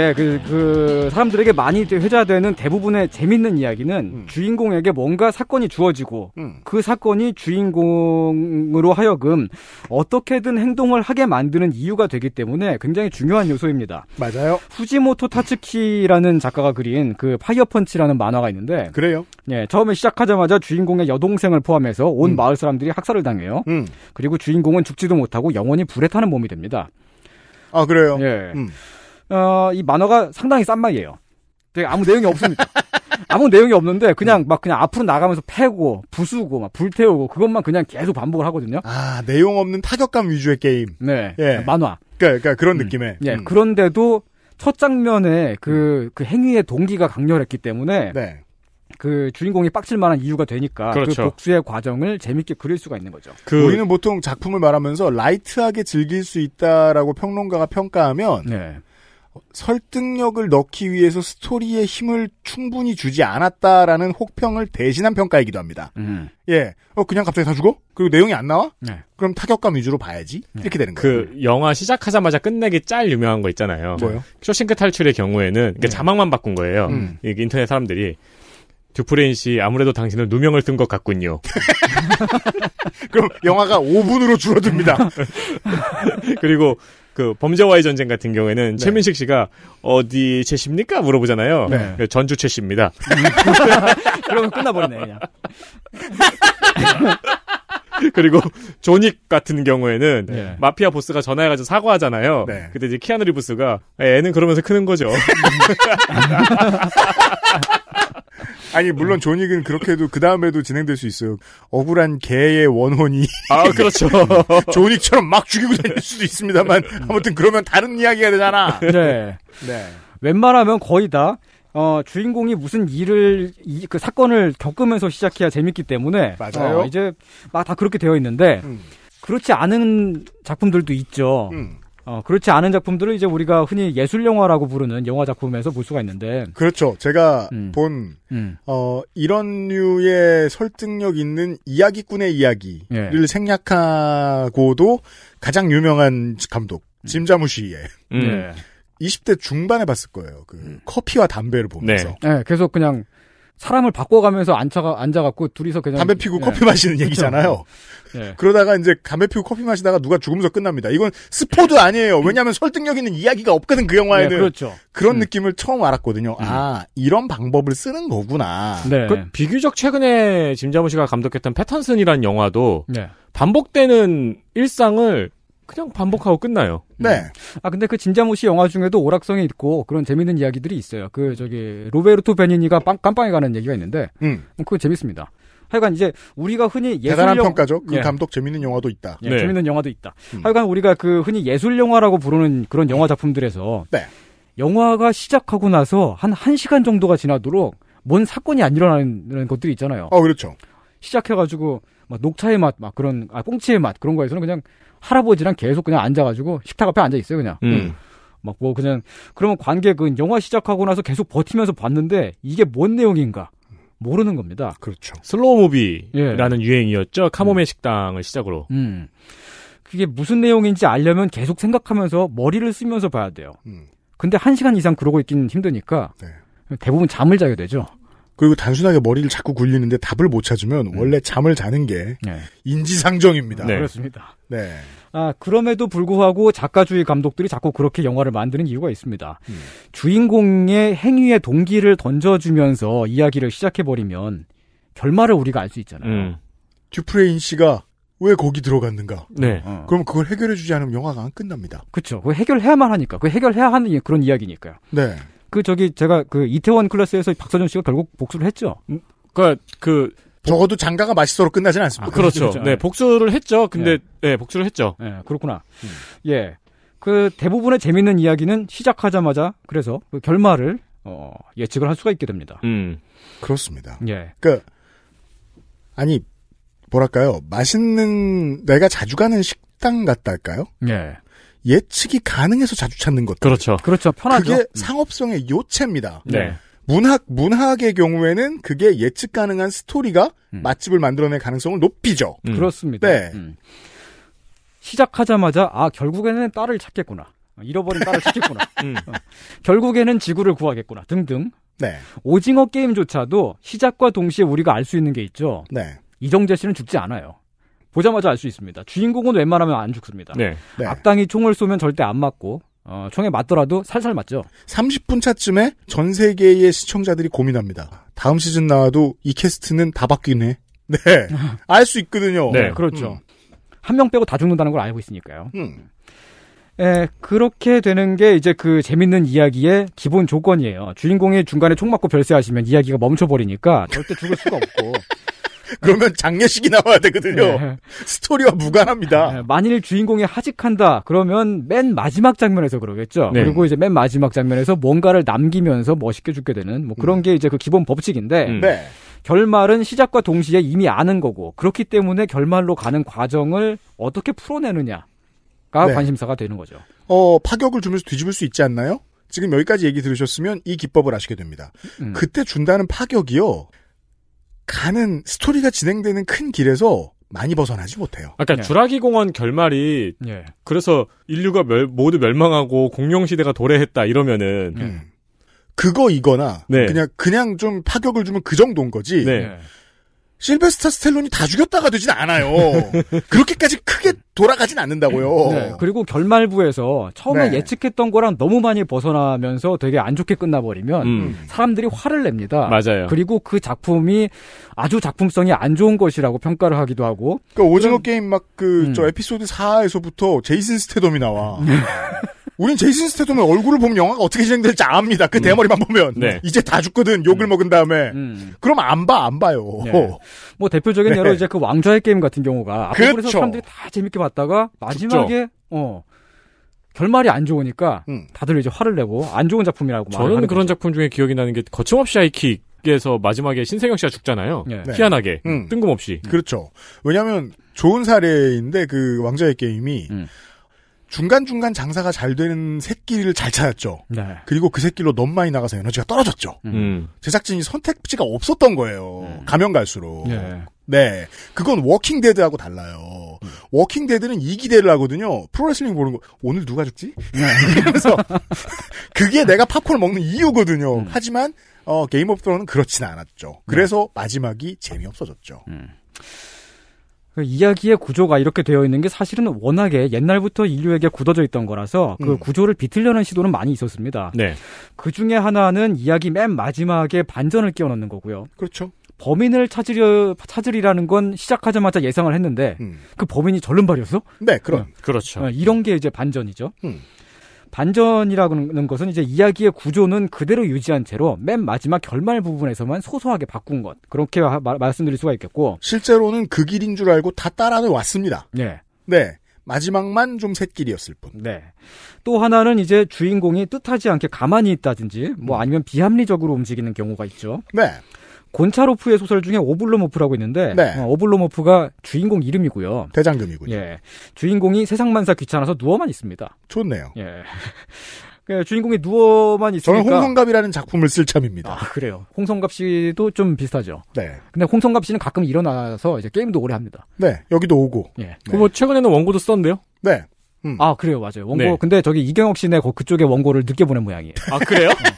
S1: 이렇게 그, 그 사람들에게 많이 회자되는 대부분의 재밌는 이야기는 음. 주인공에게 뭔가 사건이 주어지고 음. 그 사건이 주인공으로 하여금 어떻게든 행동을 하게 만드는 이유가 되기 때문에 굉장히 중요한 요소입니다. 맞아요. 후지모토 타츠키라는 작가가 그린 그 파이어펀치라는 만화가 있는데 그래요? 예, 처음에 시작하자마자 주인공의 여동생을 포함해서 온 음. 마을 사람들이 학살을 당해요. 음. 그리고 주인공은 죽지도 못하고 영원히 불에 타는 몸이 됩니다. 아 그래요? 예. 음. 어, 이 만화가 상당히 싼 말이에요. 되게 아무 내용이 없습니다. 아무 내용이 없는데 그냥 막 그냥 앞으로 나가면서 패고 부수고 막 불태우고 그것만 그냥 계속 반복을 하거든요. 아 내용 없는 타격감 위주의 게임. 네. 예. 만화.
S2: 그러니까, 그러니까 그런 음. 느낌의. 예. 음.
S1: 그런데도 첫 장면에 그그 음. 그 행위의 동기가 강렬했기 때문에. 네. 그 주인공이 빡칠 만한 이유가 되니까 그 그렇죠. 그 복수의 과정을 재밌게 그릴 수가 있는 거죠. 그
S2: 우리는 보통 작품을 말하면서 라이트하게 즐길 수 있다라고 평론가가 평가하면 네. 설득력을 넣기 위해서 스토리에 힘을 충분히 주지 않았다라는 혹평을 대신한 평가이기도 합니다. 음. 예, 어 그냥 갑자기 다 죽어? 그리고 내용이 안 나와? 네. 그럼 타격감 위주로 봐야지 네. 이렇게 되는 그 거예요.
S3: 그 영화 시작하자마자 끝내기 짤 유명한 거 있잖아요. 뭐요? 쇼싱크 탈출의 경우에는 그러니까 네. 자막만 바꾼 거예요. 음. 인터넷 사람들이 듀프레인 씨 아무래도 당신은 누명을 쓴 것 같군요. 그럼 영화가 5분으로 줄어듭니다. 그리고 그 범죄와의 전쟁 같은 경우에는 네. 최민식 씨가 어디 채십니까 물어보잖아요. 네. 네 전주 채씨입니다.
S1: 음. 그러면 끝나버리네 그냥.
S3: 그리고 조닉 같은 경우에는 네. 마피아 보스가 전화해가지고 사과하잖아요. 네. 근데 이제 키아누 리브스가 예, 애는 그러면서 크는 거죠.
S2: 아니 물론 존닉은 그렇게도 그 다음에도 진행될 수 있어요. 억울한 개의 원혼이 아 그렇죠. 존닉처럼막 죽이고 다닐 수도 있습니다만 아무튼 그러면 다른 이야기가 되잖아. 네. 네. 웬만하면 거의 다 어,
S1: 주인공이 무슨 일을 이, 그 사건을 겪으면서 시작해야 재밌기 때문에 맞아요. 어, 이제 막 다 그렇게 되어 있는데 음. 그렇지 않은 작품들도 있죠. 음. 어, 그렇지 않은 작품들을 이제 우리가 흔히 예술 영화라고 부르는 영화 작품에서 볼 수가 있는데.
S2: 그렇죠. 제가 음. 본, 음. 어, 이런 류의 설득력 있는 이야기꾼의 이야기를 예. 생략하고도 가장 유명한 감독, 음. 짐자무시의 음. 예. 음. 20대 중반에 봤을 거예요. 그 음. 커피와 담배를 보면서. 네. 네. 계속 그냥 사람을 바꿔가면서 앉아 앉아갖고 둘이서 그냥. 담배 피고 네. 커피 마시는 얘기잖아요. 그렇죠. 네. 그러다가 이제 담배 피고 커피 마시다가 누가 죽으면서 끝납니다. 이건 스포도 아니에요. 왜냐하면 설득력 있는 이야기가 없거든, 그 영화에는. 네, 그렇죠. 그런 음. 느낌을 처음 알았거든요. 음. 아, 이런 방법을 쓰는 거구나. 네. 그
S3: 비교적 최근에 짐자무 씨가 감독했던 패턴슨이라는 영화도 네. 반복되는 일상을 그냥 반복하고 끝나요.
S1: 네. 아 근데 그 진자모씨 영화 중에도 오락성이 있고 그런 재밌는 이야기들이 있어요. 그 저기 로베르토 베니니가 빵, 깜빵에 가는 얘기가 있는데, 음. 음. 그거 재밌습니다. 하여간 이제 우리가 흔히 예술 대단한 영... 평가죠. 그 예. 감독
S2: 재밌는 영화도 있다. 예, 네. 재밌는 영화도 있다. 음.
S1: 하여간 우리가 그 흔히 예술 영화라고 부르는 그런 영화 작품들에서 네. 영화가 시작하고 나서 한 1시간 정도가 지나도록 뭔 사건이 안 일어나는 것들이 있잖아요. 어, 그렇죠. 시작해가지고, 막 녹차의 맛, 막 그런, 아, 꽁치의 맛, 그런 거에서는 그냥 할아버지랑 계속 그냥 앉아가지고 식탁 앞에 앉아 있어요 그냥. 음. 음. 막뭐 그냥 그러면 관객은 그 영화 시작하고 나서 계속 버티면서 봤는데 이게 뭔 내용인가 모르는 겁니다. 그렇죠.
S3: 슬로우 무비라는 예. 유행이었죠. 카모메 음. 식당을 시작으로. 음.
S1: 그게 무슨 내용인지 알려면 계속 생각하면서 머리를 쓰면서 봐야 돼요. 음. 근데 한 시간 이상 그러고 있기는 힘드니까 네. 대부분
S2: 잠을 자게 되죠. 그리고 단순하게 머리를 자꾸 굴리는데 답을 못 찾으면 음. 원래 잠을 자는 게 네.
S1: 인지상정입니다. 네. 그렇습니다. 네. 아, 그럼에도 불구하고 작가주의 감독들이 자꾸 그렇게 영화를 만드는 이유가 있습니다. 음. 주인공의 행위의 동기를
S2: 던져주면서 이야기를 시작해버리면 결말을 우리가 알 수 있잖아요. 음. 듀프레인 씨가 왜 거기 들어갔는가? 네. 어. 그럼 그걸 해결해주지 않으면 영화가 안 끝납니다.
S1: 그쵸. 그 해결해야만 하니까. 그 해결해야 하는 그런 이야기니까요. 네. 그 저기 제가 그 이태원
S2: 클래스에서 박서준 씨가 결국 복수를 했죠. 음, 그니까그 적어도 장가가 맛있어로 끝나진 않습니다. 아, 그렇죠. 그렇죠. 네, 네, 복수를
S3: 했죠. 근데 네, 네 복수를 했죠. 네, 그렇구나. 음.
S2: 예.
S1: 그 대부분의 재밌는 이야기는 시작하자마자 그래서 그 결말을 어, 예측을 할
S2: 수가 있게 됩니다. 음. 그렇습니다. 예. 그 아니 뭐랄까요? 맛있는 내가 자주 가는 식당 같달까요? 예. 예측이 가능해서 자주 찾는 것. 그렇죠. 그렇죠. 편하죠. 그게 음. 상업성의 요체입니다. 네. 네. 문학 문학의 경우에는 그게 예측 가능한 스토리가 음. 맛집을 만들어낼 가능성을 높이죠. 음. 그렇습니다. 네.
S1: 음. 시작하자마자 아 결국에는 딸을 찾겠구나. 잃어버린 딸을 찾겠구나. 음. 어, 결국에는 지구를 구하겠구나. 등등. 네. 오징어 게임조차도 시작과 동시에 우리가 알 수 있는 게 있죠. 네. 이정재 씨는 죽지 않아요. 보자마자 알 수 있습니다. 주인공은 웬만하면 안 죽습니다. 네. 네. 악당이 총을 쏘면 절대
S2: 안 맞고 어, 총에 맞더라도 살살 맞죠. 30분 차쯤에 전 세계의 시청자들이 고민합니다. 다음 시즌 나와도 이 캐스트는 다 바뀌네. 네. 알 수 있거든요. 네, 네, 그렇죠.
S1: 음. 한명 빼고 다 죽는다는 걸 알고 있으니까요. 음. 예, 그렇게 되는 게 이제 그 재밌는 이야기의 기본 조건이에요. 주인공이 중간에 총 맞고 별세하시면 이야기가 멈춰버리니까 절대 죽을 수가 없고. 그러면 장례식이 나와야
S3: 되거든요. 네.
S1: 스토리와 무관합니다. 네. 만일 주인공이 하직한다 그러면 맨 마지막 장면에서 그러겠죠. 네. 그리고 이제 맨 마지막 장면에서 뭔가를 남기면서 멋있게 죽게 되는 뭐 그런 음. 게 이제 그 기본 법칙인데 음. 네. 결말은 시작과 동시에 이미 아는 거고 그렇기 때문에 결말로 가는 과정을 어떻게 풀어내느냐. 가 네. 관심사가 되는 거죠.
S2: 어, 파격을 주면서 뒤집을 수 있지 않나요? 지금 여기까지 얘기 들으셨으면 이 기법을 아시게 됩니다. 음. 그때 준다는 파격이요. 가는 스토리가 진행되는 큰 길에서 많이 벗어나지 못해요. 그러니까 네.
S3: 주라기 공원 결말이 네. 그래서 인류가 멸, 모두 멸망하고 공룡 시대가 도래했다 이러면은 음.
S2: 그거이거나 네. 그냥 그냥 좀파격을 주면 그 정도인 거지. 네. 예. 실베스타 스텔론이 다 죽였다가 되진 않아요. 그렇게까지 크게 돌아가진 않는다고요. 네,
S1: 그리고 결말부에서 처음에 네. 예측했던 거랑 너무 많이 벗어나면서 되게 안 좋게 끝나버리면 음. 사람들이 화를 냅니다. 맞아요. 그리고 그 작품이 아주 작품성이 안 좋은 것이라고 평가를 하기도
S2: 하고. 그러니까 오징어 게임 막 그저 음. 에피소드 4에서부터 제이슨 스테덤이 나와. 우린 제이슨 스테톤의 얼굴을 보면 영화가 어떻게 진행될지 압니다. 그 음. 대머리만 보면 네. 이제 다 죽거든 욕을 음. 먹은 다음에 음. 그럼 안 봐 안 봐요. 네. 뭐 대표적인 네. 여러 이제 그 왕좌의 게임 같은 경우가 앞부분에서 그 사람들이
S1: 다 재밌게 봤다가 마지막에 죽죠. 어 결말이 안 좋으니까 음. 다들 이제 화를 내고 안 좋은 작품이라고 저는 그런 거죠.
S3: 작품 중에 기억이 나는 게 거침없이 하이킥 에서 마지막에 신세경 씨가 죽잖아요. 네. 네. 희한하게 음.
S2: 뜬금없이. 그렇죠. 왜냐하면 좋은 사례인데 그 왕좌의 게임이 음. 중간중간 장사가 잘 되는 새끼를 잘 찾았죠. 네. 그리고 그 새끼로 너무 많이 나가서 에너지가 떨어졌죠. 음. 음. 제작진이 선택지가 없었던 거예요. 음. 가면 갈수록. 네. 네. 그건 워킹데드하고 달라요. 음. 워킹데드는 이 기대를 하거든요. 프로레슬링 보는 거, 오늘 누가 죽지? 그래서 그게 내가 팝콘을 먹는 이유거든요. 음. 하지만, 어, 게임 오브 드론은 그렇진 않았죠. 그래서 마지막이 재미없어졌죠. 음.
S1: 그 이야기의 구조가 이렇게 되어 있는 게 사실은 워낙에 옛날부터 인류에게 굳어져 있던 거라서 그 음. 구조를 비틀려는 시도는 많이 있었습니다. 네. 그 중에 하나는 이야기 맨 마지막에 반전을 끼워 넣는 거고요. 그렇죠. 범인을 찾으려 찾으리라는 건 시작하자마자 예상을 했는데 음. 그 범인이 절름발이었어? 네, 그럼 어, 그렇죠. 어, 이런 게 이제 반전이죠. 음. 반전이라는 것은 이제 이야기의 구조는 그대로 유지한 채로 맨 마지막
S2: 결말 부분에서만 소소하게 바꾼 것 그렇게 마, 말씀드릴 수가 있겠고 실제로는 그 길인 줄 알고 다 따라는 왔습니다. 네. 네. 마지막만 좀 샛길이었을 뿐. 네.
S1: 또 하나는 이제 주인공이 뜻하지 않게 가만히 있다든지 뭐 음. 아니면 비합리적으로 움직이는 경우가 있죠. 네. 곤차로프의 소설 중에 오블로모프라고 있는데 네. 어, 오블로모프가 주인공 이름이고요. 대장금이군요. 예. 주인공이 세상만사 귀찮아서 누워만 있습니다. 좋네요. 예. 그
S2: 주인공이 누워만 있으니까 저는 홍성갑이라는 작품을 쓸 참입니다. 아,
S1: 그래요. 홍성갑 씨도 좀 비슷하죠. 네. 근데 홍성갑 씨는 가끔 일어나서 이제 게임도 오래 합니다. 네. 여기도 오고. 예. 네. 그뭐 최근에는 원고도 썼는데요. 네. 음. 아 그래요 맞아요 원고 네. 근데 저기 이경혁 씨네 그 그쪽에 원고를 늦게 보낸 모양이에요.
S2: 아 그래요? 네.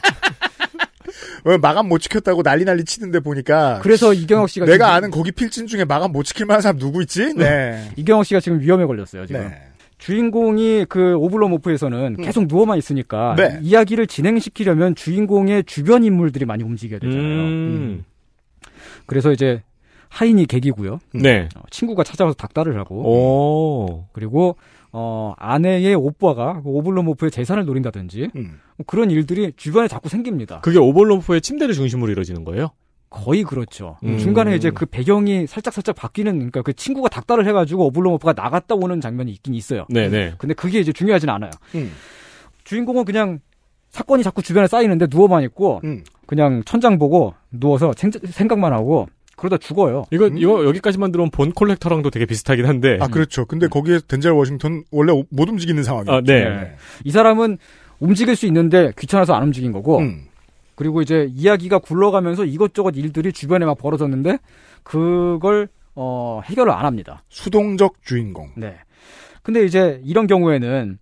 S2: 마감 못 지켰다고 난리 난리 치는데 보니까 그래서 이경혁 씨가 내가 아는 거기 필진 중에 마감 못 지킬 만한 사람
S1: 누구 있지? 네. 이경혁 씨가 지금 위험에 걸렸어요. 지금. 네. 주인공이 그 오블로 모프에서는 음. 계속 누워만 있으니까 네. 이야기를 진행시키려면 주인공의 주변 인물들이 많이 움직여야 되잖아요. 음. 음. 그래서 이제 하인이 계기고요. 음. 네. 어, 친구가 찾아와서 닭달을 하고. 오. 그리고 어 아내의 오빠가 그 오블로모프의 재산을 노린다든지 음. 뭐 그런 일들이 주변에 자꾸 생깁니다.
S3: 그게 오블로모프의 침대를 중심으로 이루어지는 거예요? 거의 그렇죠. 음. 중간에 이제
S1: 그 배경이 살짝 살짝 바뀌는 그러니까 그 친구가 닭달을 해가지고 오블로모프가 나갔다 오는 장면이 있긴 있어요. 네네. 네. 근데 그게 이제 중요하진 않아요. 음. 주인공은 그냥 사건이 자꾸 주변에 쌓이는데 누워만 있고 음. 그냥
S2: 천장 보고 누워서 생각만 하고 그러다 죽어요. 이거 음.
S3: 이거 여기까지만 들어온
S2: 본컬렉터랑도 되게 비슷하긴 한데. 아 그렇죠. 근데 음. 거기에 덴젤 워싱턴 원래 못 움직이는 상황이에요. 아, 네. 네.
S1: 이 사람은 움직일 수 있는데 귀찮아서 안 움직인 거고. 음. 그리고 이제 이야기가 굴러가면서 이것저것 일들이 주변에 막 벌어졌는데 그걸 어, 해결을 안 합니다. 수동적 주인공. 네. 근데 이제 이런 경우에는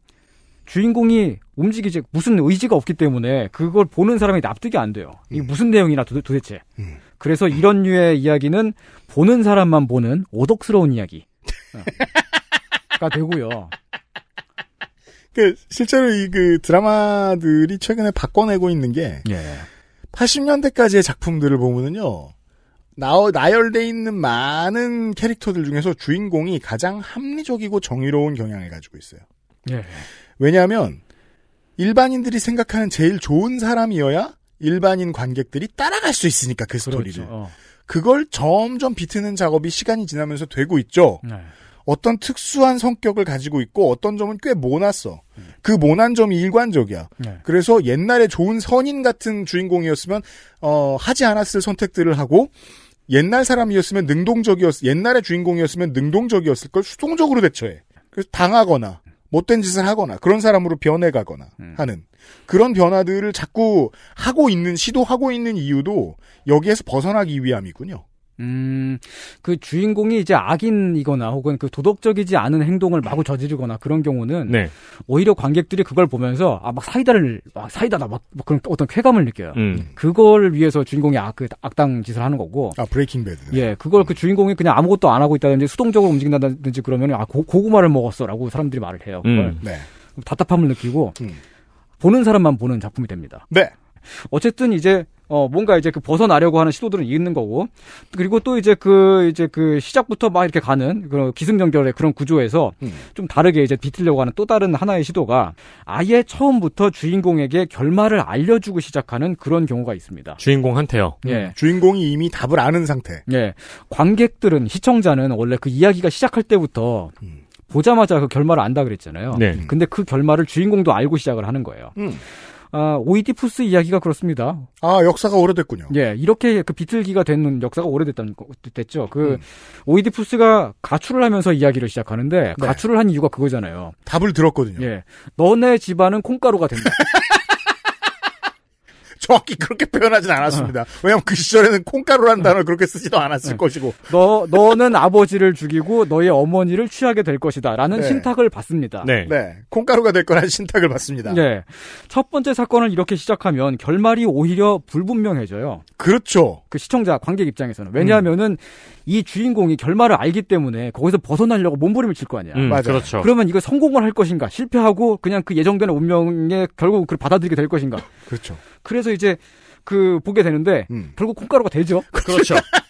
S1: 주인공이 움직이지 무슨 의지가 없기 때문에 그걸 보는 사람이 납득이 안 돼요. 이게 음. 무슨 내용이나 도, 도대체. 음. 그래서 이런 류의 이야기는 보는 사람만 보는 오독스러운 이야기가 되고요.
S2: 그 실제로 이 그 드라마들이 최근에 바꿔내고 있는 게 예. 80년대까지의 작품들을 보면은요. 나열돼 있는 많은 캐릭터들 중에서 주인공이 가장 합리적이고 정의로운 경향을 가지고 있어요. 예. 왜냐하면 일반인들이 생각하는 제일 좋은 사람이어야 일반인 관객들이 따라갈 수 있으니까 그 스토리를. 그렇죠. 어. 그걸 점점 비트는 작업이 시간이 지나면서 되고 있죠. 네. 어떤 특수한 성격을 가지고 있고 어떤 점은 꽤 모났어. 음. 그 모난 점이 일관적이야. 네. 그래서 옛날에 좋은 선인 같은 주인공이었으면 어, 하지 않았을 선택들을 하고 옛날 사람이었으면 능동적이었 옛날의 주인공이었으면 능동적이었을 걸 수동적으로 대처해. 그래서 당하거나 못된 짓을 하거나 그런 사람으로 변해가거나 음. 하는 그런 변화들을 자꾸 하고 있는 시도하고 있는 이유도 여기에서 벗어나기 위함이군요. 음, 그 주인공이 이제
S1: 악인이거나 혹은 그 도덕적이지 않은 행동을 마구 저지르거나 그런 경우는 네. 오히려 관객들이 그걸 보면서 아 막 사이다를 아, 막 사이다다 막, 그런 어떤 쾌감을 느껴요. 음. 그걸 위해서 주인공이 악, 그 악당 짓을 하는 거고. 아 브레이킹 배드. 네. 예, 그걸 그 주인공이 그냥 아무것도 안 하고 있다든지 수동적으로 움직인다든지 그러면 아 고, 구마를 먹었어라고 사람들이 말을 해요. 그걸 음. 네. 답답함을 느끼고 음. 보는 사람만 보는 작품이 됩니다. 네. 어쨌든 이제 어, 뭔가 이제 그 벗어나려고 하는 시도들은 있는 거고. 그리고 또 이제 그, 이제 그 시작부터 막 이렇게 가는 그런 기승전결의 그런 구조에서 음. 좀 다르게 이제 비틀려고 하는 또 다른 하나의 시도가 아예 처음부터 주인공에게 결말을 알려주고 시작하는 그런 경우가 있습니다.
S3: 주인공한테요. 예. 음,
S1: 주인공이 이미 답을 아는 상태. 예. 관객들은, 시청자는 원래 그 이야기가 시작할 때부터 음. 보자마자 그 결말을 안다 그랬잖아요. 네. 음. 근데 그 결말을 주인공도 알고 시작을 하는 거예요. 음. 아, 오이디푸스 이야기가 그렇습니다. 아, 역사가 오래됐군요. 예, 이렇게 그 비틀기가 되 역사가 오래됐다는 거, 됐죠. 그, 음. 오이디푸스가 가출을 하면서 이야기를 시작하는데, 네. 가출을 한 이유가 그거잖아요. 답을 들었거든요. 예. 너네 집안은 콩가루가 된다. 정확히 그렇게 표현하진 않았습니다. 어. 왜냐하면 그 시절에는 콩가루라는 음. 단어를 그렇게 쓰지도 않았을 네. 것이고. 너 너는 아버지를 죽이고 너의 어머니를 취하게 될 것이다라는 네. 신탁을
S2: 받습니다. 네. 네. 콩가루가 될거라는 신탁을 받습니다.
S1: 네. 첫 번째 사건을 이렇게 시작하면 결말이 오히려 불분명해져요. 그렇죠. 그 시청자 관객 입장에서는 왜냐하면은 음. 이 주인공이 결말을 알기 때문에 거기서 벗어나려고 몸부림을 칠 거 아니야. 음, 맞아. 그렇죠. 그러면 이거 성공을 할 것인가, 실패하고 그냥 그 예정된 운명에 결국 그걸 받아들이게 될 것인가. 그렇죠. 그래서 이제 그 보게 되는데
S2: 음. 결국 콩가루가 되죠. 그렇죠.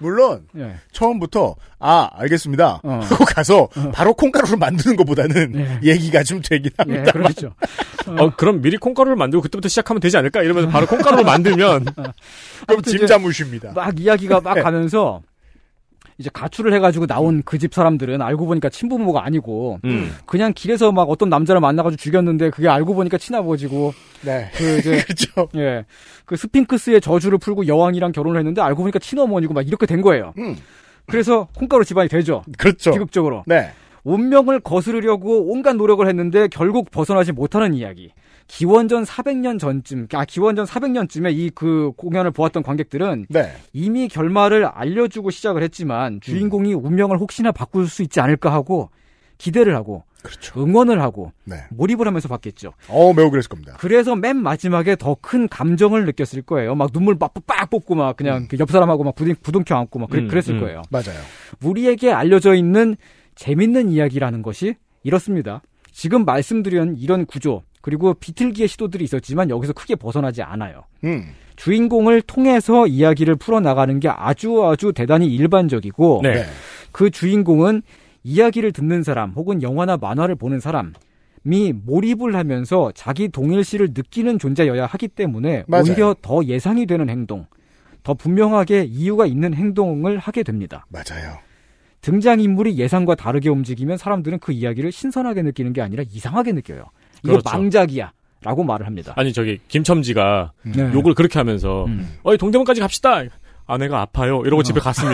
S2: 물론 예. 처음부터 아 알겠습니다 어. 하고 가서 어. 바로 콩가루를 만드는 것보다는 예. 얘기가 좀 되긴 예, 합니다. 예, 그렇죠. 어. 그럼 미리 콩가루를 만들고 그때부터 시작하면 되지 않을까 이러면서
S3: 바로 콩가루를 만들면 어. 그럼 짐자무십니다. 막 이야기가 막 예. 가면서
S1: 이제 가출을 해가지고 나온 그 집 사람들은 알고 보니까 친부모가 아니고 음. 그냥 길에서 막 어떤 남자를 만나가지고 죽였는데 그게 알고 보니까 친아버지고 네. 그 이제 그렇죠. 예. 그 스핑크스의 저주를 풀고 여왕이랑 결혼을 했는데 알고 보니까 친어머니고 막 이렇게 된 거예요. 음. 그래서 콩가루 집안이 되죠. 그렇죠. 비극적으로. 네. 운명을 거스르려고 온갖 노력을 했는데 결국 벗어나지 못하는 이야기. 기원전 400년 전쯤, 아 기원전 400년쯤에 이 그 공연을 보았던 관객들은 네. 이미 결말을 알려주고 시작을 했지만 주인공이 음. 운명을 혹시나 바꿀 수 있지 않을까 하고 기대를 하고 그렇죠. 응원을 하고 네. 몰입을 하면서 봤겠죠. 어, 매우 그랬을 겁니다. 그래서 맨 마지막에 더 큰 감정을 느꼈을 거예요. 막 눈물 빡빡 뽑고 막 그냥 음. 그 옆 사람하고 막 부둥, 부둥켜 안고 막 그랬, 음, 을 음. 거예요. 맞아요. 우리에게 알려져 있는 재밌는 이야기라는 것이 이렇습니다. 지금 말씀드린 이런 구조, 그리고 비틀기의 시도들이 있었지만 여기서 크게 벗어나지 않아요. 음. 주인공을 통해서 이야기를 풀어나가는 게 아주 아주 대단히 일반적이고 네. 그 주인공은 이야기를 듣는 사람 혹은 영화나 만화를 보는 사람 이 몰입을 하면서 자기 동일시를 느끼는 존재여야 하기 때문에 맞아요. 오히려 더 예상이 되는 행동, 더 분명하게 이유가 있는 행동을 하게 됩니다. 맞아요. 등장인물이 예상과 다르게 움직이면 사람들은 그 이야기를 신선하게 느끼는 게 아니라 이상하게 느껴요. 이거 그렇죠. 망작이야. 라고 말을
S3: 합니다. 아니 저기 김첨지가 음. 네. 욕을 그렇게 하면서 음. 어이 동대문까지 갑시다. 아내가 아파요. 이러고 어. 집에 갔으면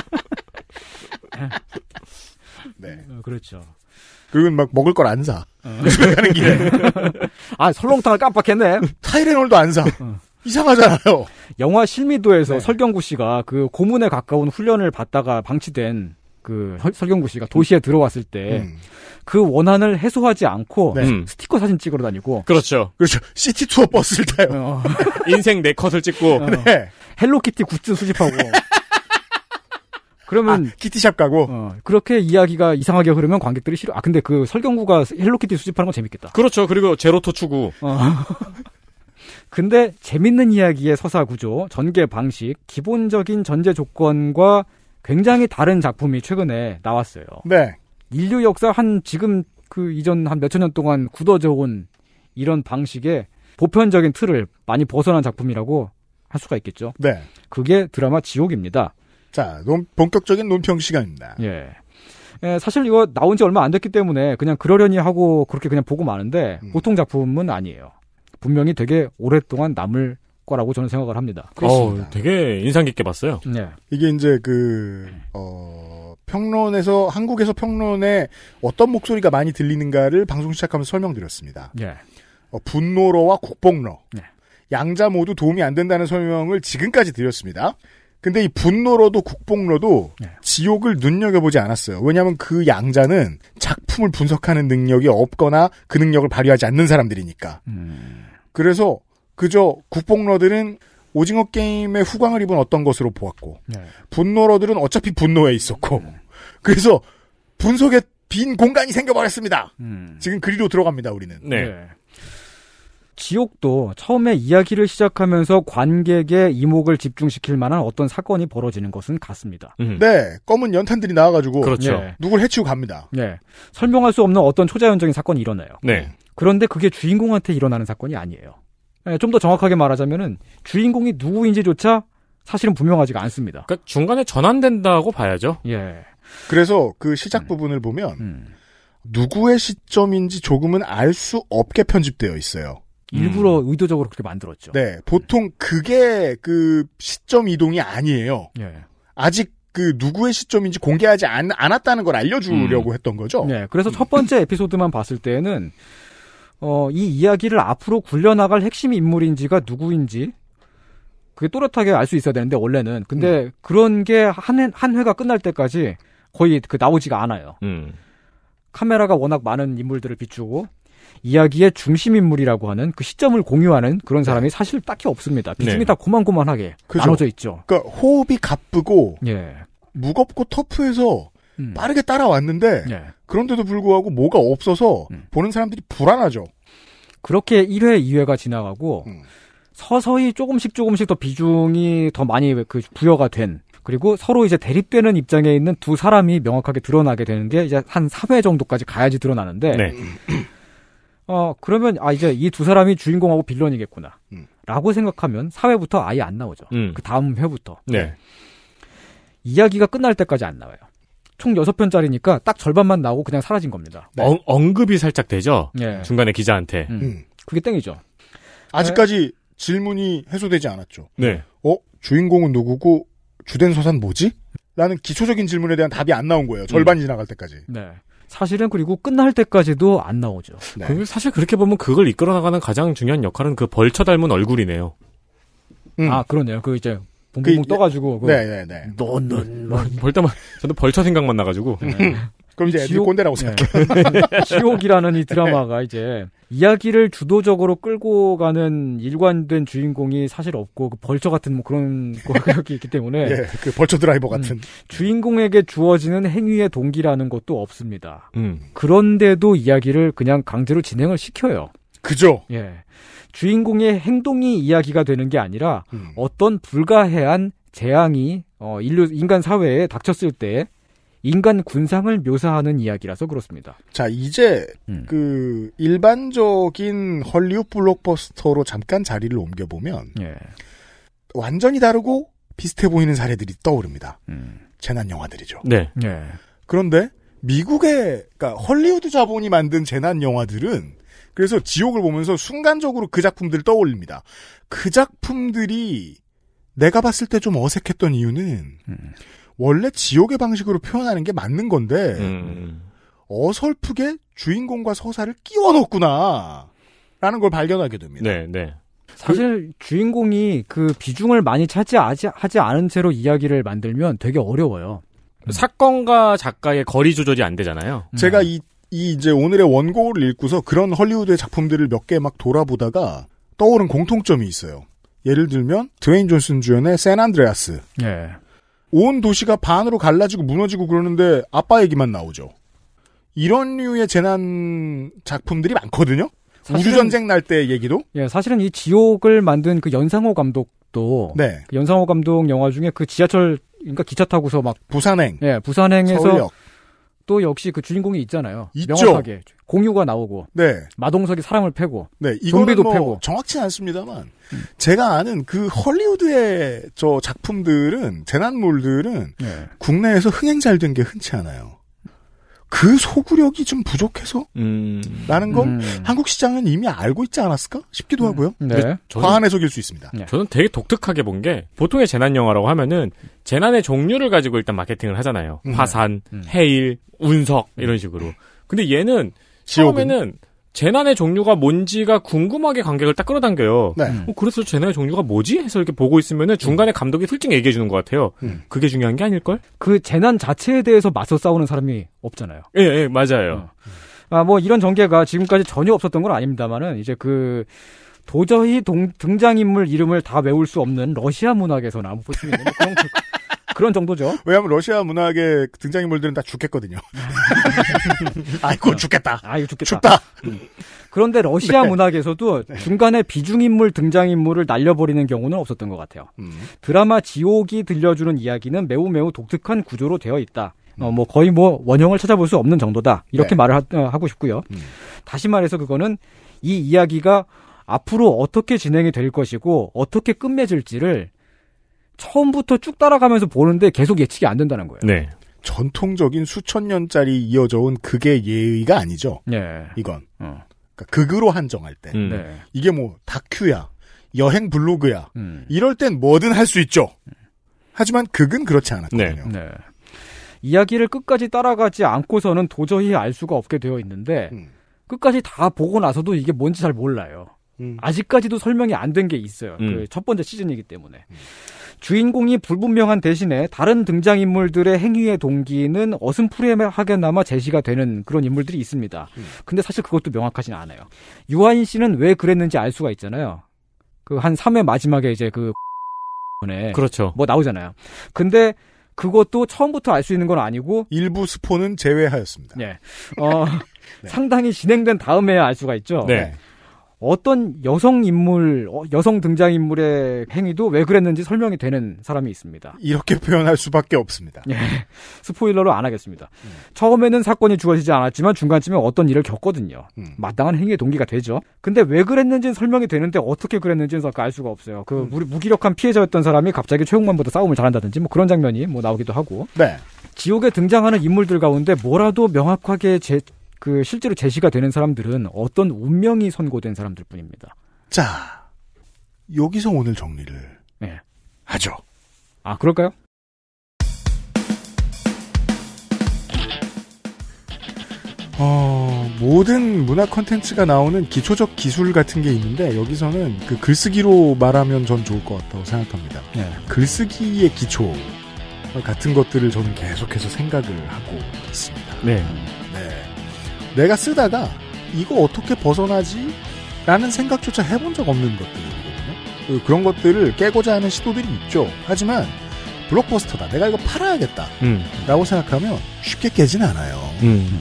S3: 네. 어, 그렇죠.
S2: 그건 막 먹을 걸 안 사. 어. 집 가는 길에. 네. 아 설렁탕을
S1: 깜빡했네. 타이레놀도 안 사. 어.
S3: 이상하잖아요.
S1: 영화 실미도에서 네. 설경구 씨가 그 고문에 가까운 훈련을 받다가 방치된 그 설경구 씨가 도시에 들어왔을 때 음. 그 원한을 해소하지 않고 네. 음. 스티커 사진 찍으러 다니고 그렇죠. 그렇죠. 시티 투어 버스를 타요. 어.
S3: 인생 네 컷을 찍고 어.
S1: 네. 헬로키티 굿즈 수집하고 그러면 아, 키티샵 가고 어, 그렇게 이야기가 이상하게 흐르면 관객들이 싫어. 아 근데 그 설경구가 헬로키티 수집하는 건 재밌겠다. 그렇죠. 그리고 제로토 추구. 어. 근데 재밌는 이야기의 서사 구조, 전개 방식, 기본적인 전제 조건과 굉장히 다른 작품이 최근에 나왔어요. 네. 인류 역사 한 지금 그 이전 한 몇천 년 동안 굳어져 온 이런 방식의 보편적인 틀을 많이 벗어난 작품이라고 할 수가 있겠죠. 네. 그게 드라마 지옥입니다. 자, 논, 본격적인 논평 시간입니다. 예. 예. 사실 이거 나온 지 얼마 안 됐기 때문에 그냥 그러려니 하고 그렇게 그냥 보고 마는데 음. 보통 작품은 아니에요. 분명히 되게 오랫동안 남을 거라고 저는 생각을 합니다. 그렇습니다. 어,
S3: 되게 인상 깊게 봤어요.
S2: 네. 이게 이제 그, 예. 어, 평론에서 한국에서 평론에 어떤 목소리가 많이 들리는가를 방송 시작하면서 설명드렸습니다. 예. 어, 분노로와 국뽕러 예. 네. 양자 모두 도움이 안 된다는 설명을 지금까지 드렸습니다. 근데 이 분노로도 국뽕로도 네. 지옥을 눈여겨보지 않았어요. 왜냐하면 그 양자는 작품을 분석하는 능력이 없거나 그 능력을 발휘하지 않는 사람들이니까. 음. 그래서 그저 국뽕러들은 오징어 게임의 후광을 입은 어떤 것으로 보았고 네. 분노러들은 어차피 분노에 있었고 음. 그래서 분석에 빈 공간이 생겨버렸습니다. 음. 지금 그리로 들어갑니다, 우리는. 네. 네.
S1: 지옥도 처음에 이야기를 시작하면서 관객의 이목을 집중시킬 만한 어떤 사건이
S2: 벌어지는 것은 같습니다. 음. 네, 검은 연탄들이 나와가지고 그렇죠. 네. 누굴 해치고 갑니다. 네,
S1: 설명할 수 없는 어떤 초자연적인 사건이 일어나요. 네. 그런데 그게 주인공한테 일어나는 사건이 아니에요. 네, 좀더 정확하게 말하자면은 주인공이 누구인지조차 사실은 분명하지가 않습니다.
S2: 그러니까 중간에 전환된다고 봐야죠. 예. 그래서 그 시작 음. 부분을 보면 음. 누구의 시점인지 조금은 알 수 없게 편집되어 있어요. 음. 일부러 음. 의도적으로 그렇게 만들었죠. 네, 보통 네. 그게 그 시점 이동이 아니에요. 예. 아직 그 누구의 시점인지 공개하지 않, 않았다는 걸 알려주려고 음. 했던 거죠. 네,
S1: 그래서 첫 번째 에피소드만 봤을 때는 어, 이 이야기를 앞으로 굴려나갈 핵심 인물인지가 누구인지 그게 또렷하게 알 수 있어야 되는데 원래는 근데 음. 그런 게 한 한 회가 끝날 때까지 거의 그 나오지가 않아요. 음. 카메라가 워낙 많은 인물들을 비추고 이야기의 중심 인물이라고 하는 그 시점을 공유하는 그런 네. 사람이 사실 딱히 없습니다. 비중이 네. 다
S2: 고만고만하게 그죠. 나눠져 있죠. 그러니까 호흡이 가쁘고 예. 무겁고 터프해서 음. 빠르게 따라왔는데 예. 그런데도 불구하고 뭐가 없어서 음. 보는 사람들이 불안하죠. 그렇게 1회, 2회가
S1: 지나가고 음. 서서히 조금씩 조금씩 더 비중이 더 많이 그 부여가 된 그리고 서로 이제 대립되는 입장에 있는 두 사람이 명확하게 드러나게 되는 게 이제 한 3회 정도까지 가야지 드러나는데 네. 어 그러면 아 이제 이 두 사람이 주인공하고 빌런이겠구나. 음. 라고 생각하면 4회부터 아예 안 나오죠. 음. 그 다음 회부터. 네. 이야기가 끝날 때까지 안 나와요. 총 6편짜리니까 딱 절반만 나오고 그냥
S2: 사라진 겁니다.
S3: 네. 어, 언급이 살짝 되죠? 네. 중간에 기자한테. 음. 음.
S2: 그게 땡이죠. 아직까지 질문이 해소되지 않았죠. 네. 어, 주인공은 누구고 주된 소산 뭐지? 라는 기초적인 질문에 대한 답이 안 나온 거예요. 절반이 음. 지나갈 때까지. 네.
S3: 사실은 그리고 끝날 때까지도 안 나오죠. 네. 그 사실 그렇게 보면 그걸 이끌어 나가는 가장 중요한 역할은 그 벌처 닮은 얼굴이네요.
S1: 음. 아 그러네요. 그 이제 봉봉 그, 떠가지고. 그,
S2: 네네네. 너는
S3: 벌때만 저도 벌처 생각만 나가지고. 네.
S1: 그럼 이제 지옥, 꼰대라고 생각해. 네. 지옥이라는 이 드라마가 이제 이야기를 주도적으로 끌고 가는 일관된 주인공이 사실 없고 그 벌처 같은 뭐 그런 것이 있기 때문에 예, 그 벌처 드라이버 음, 같은 음, 주인공에게 주어지는 행위의 동기라는 것도 없습니다. 음. 그런데도 이야기를 그냥 강제로 진행을 시켜요. 그죠? 예. 주인공의 행동이 이야기가 되는 게 아니라 음. 어떤 불가해한 재앙이 어 인류 인간 사회에 닥쳤을 때 인간 군상을 묘사하는 이야기라서
S2: 그렇습니다. 자, 이제 음. 그 일반적인 헐리우드 블록버스터로 잠깐 자리를 옮겨보면 예. 완전히 다르고 비슷해 보이는 사례들이 떠오릅니다. 음. 재난 영화들이죠. 네. 예. 그런데 미국의 그러니까 헐리우드 자본이 만든 재난 영화들은 그래서 지옥을 보면서 순간적으로 그 작품들을 떠올립니다. 그 작품들이 내가 봤을 때 좀 어색했던 이유는 음. 원래 지옥의 방식으로 표현하는 게 맞는 건데 음. 어설프게 주인공과 서사를 끼워넣었구나 라는 걸 발견하게 됩니다. 네, 네. 사실 그, 주인공이 그 비중을 많이 차지하지 않은 채로 이야기를 만들면 되게 어려워요.
S3: 사건과 작가의 거리 조절이 안 되잖아요.
S2: 음. 제가 이, 이 이제 오늘의 원고를 읽고서 그런 헐리우드의 작품들을 몇 개 막 돌아보다가 떠오른 공통점이 있어요. 예를 들면 드웨인 존슨 주연의 샌 안드레아스. 예. 온 도시가 반으로 갈라지고 무너지고 그러는데 아빠 얘기만 나오죠. 이런 류의 재난 작품들이 많거든요. 우주 전쟁 날 때 얘기도. 예,
S1: 사실은 이 지옥을 만든 그 연상호 감독도 네. 그 연상호 감독 영화 중에 그 지하철 그러니까 기차 타고서 막 부산행. 예, 부산행에서 서울역. 또 역시 그 주인공이 있잖아요.
S2: 있죠. 명확하게 공유가 나오고 네.
S1: 마동석이 사람을 패고 네. 좀비도 뭐 패고
S2: 정확치 않습니다만 음. 제가 아는 그 헐리우드의 저 작품들은 재난물들은 네. 국내에서 흥행 잘 된 게 흔치 않아요. 그 소구력이 좀 부족해서 음. 라는 건 음. 한국 시장은 이미 알고 있지 않았을까 싶기도 음. 하고요. 음. 네. 과한
S3: 해석일 수 있습니다. 네. 저는 되게 독특하게 본 게 보통의 재난 영화라고 하면은 재난의 종류를 가지고 일단 마케팅을 하잖아요. 화산, 음. 음. 해일, 운석 이런 식으로. 근데 얘는 지옥은? 처음에는 재난의 종류가 뭔지가 궁금하게 관객을 딱 끌어당겨요. 네. 어, 그래서 재난의 종류가 뭐지? 해서 이렇게 보고 있으면은 중간에 음. 감독이 솔직히 얘기해 주는 것 같아요. 음. 그게 중요한 게 아닐걸? 그 재난 자체에 대해서 맞서 싸우는 사람이 없잖아요. 예, 예, 맞아요.
S1: 음. 아, 뭐 이런 전개가 지금까지 전혀 없었던 건 아닙니다만은 이제 그 도저히 동, 등장인물 이름을 다 외울 수 없는 러시아 문학에서나 보시면 그런
S2: 그런 정도죠. 왜냐하면 러시아 문학의 등장인물들은 다 죽겠거든요. 아이거 죽겠다. 아이거 죽겠다. 죽다. 음. 그런데 러시아 네. 문학에서도 네. 중간에
S1: 비중인물 등장인물을 날려버리는 경우는 없었던 것 같아요. 음. 드라마 지옥이 들려주는 이야기는 매우 매우 독특한 구조로 되어 있다. 어, 뭐 거의 뭐 원형을 찾아볼 수 없는 정도다. 이렇게 네. 말을 하, 어, 고 싶고요. 음. 다시 말해서 그거는 이 이야기가 앞으로 어떻게 진행이 될 것이고 어떻게 끝맺을지를 처음부터 쭉 따라가면서
S2: 보는데 계속 예측이 안 된다는 거예요. 네. 전통적인 수천 년짜리 이어져온 그게 예의가 아니죠. 네. 이건. 어. 그러니까 극으로 한정할 때. 음. 네. 이게 뭐 다큐야, 여행 블로그야. 음. 이럴 땐 뭐든 할 수 있죠. 하지만 극은 그렇지 않았거든요. 네. 네. 이야기를 끝까지 따라가지 않고서는 도저히 알
S1: 수가 없게 되어 있는데 음. 끝까지 다 보고 나서도 이게 뭔지 잘 몰라요. 음. 아직까지도 설명이 안 된 게 있어요. 음. 그첫 번째 시즌이기 때문에. 음. 주인공이 불분명한 대신에 다른 등장인물들의 행위의 동기는 어슴푸레하게나마 제시가 되는 그런 인물들이 있습니다. 음. 근데 사실 그것도 명확하진 않아요. 유아인 씨는 왜 그랬는지 알 수가 있잖아요. 그 한 3회 마지막에 이제 그 그렇죠. 뭐 나오잖아요. 근데 그것도 처음부터 알 수 있는 건 아니고 일부 스포는 제외하였습니다. 네. 어, 네. 상당히 진행된 다음에야 알 수가 있죠. 네. 네. 어떤 여성 인물, 어, 여성 등장 인물의 행위도 왜 그랬는지 설명이 되는 사람이 있습니다. 이렇게 표현할 수밖에 없습니다. 예, 스포일러로 안 하겠습니다. 음. 처음에는 사건이 주어지지 않았지만 중간쯤에 어떤 일을 겪거든요. 음. 마땅한 행위의 동기가 되죠. 근데 왜 그랬는지는 설명이 되는데 어떻게 그랬는지는 알 수가 없어요. 그 음. 무기력한 피해자였던 사람이 갑자기 최홍만보다 싸움을 잘한다든지 뭐 그런 장면이 뭐 나오기도 하고. 네. 지옥에 등장하는 인물들 가운데 뭐라도 명확하게 제, 그 실제로 제시가 되는 사람들은 어떤 운명이 선고된 사람들 뿐입니다. 자,
S2: 여기서 오늘 정리를 네. 하죠. 아, 그럴까요? 어, 모든 문화 콘텐츠가 나오는 기초적 기술 같은 게 있는데 여기서는 그 글쓰기로 말하면 전 좋을 것 같다고 생각합니다. 네. 글쓰기의 기초 같은 것들을 저는 계속해서 생각을 하고 있습니다. 네. 내가 쓰다가 이거 어떻게 벗어나지? 라는 생각조차 해본 적 없는 것들이거든요. 그, 그런 것들을 깨고자 하는 시도들이 있죠. 하지만 블록버스터다. 내가 이거 팔아야겠다. 음. 라고 생각하면 쉽게 깨진 않아요. 음.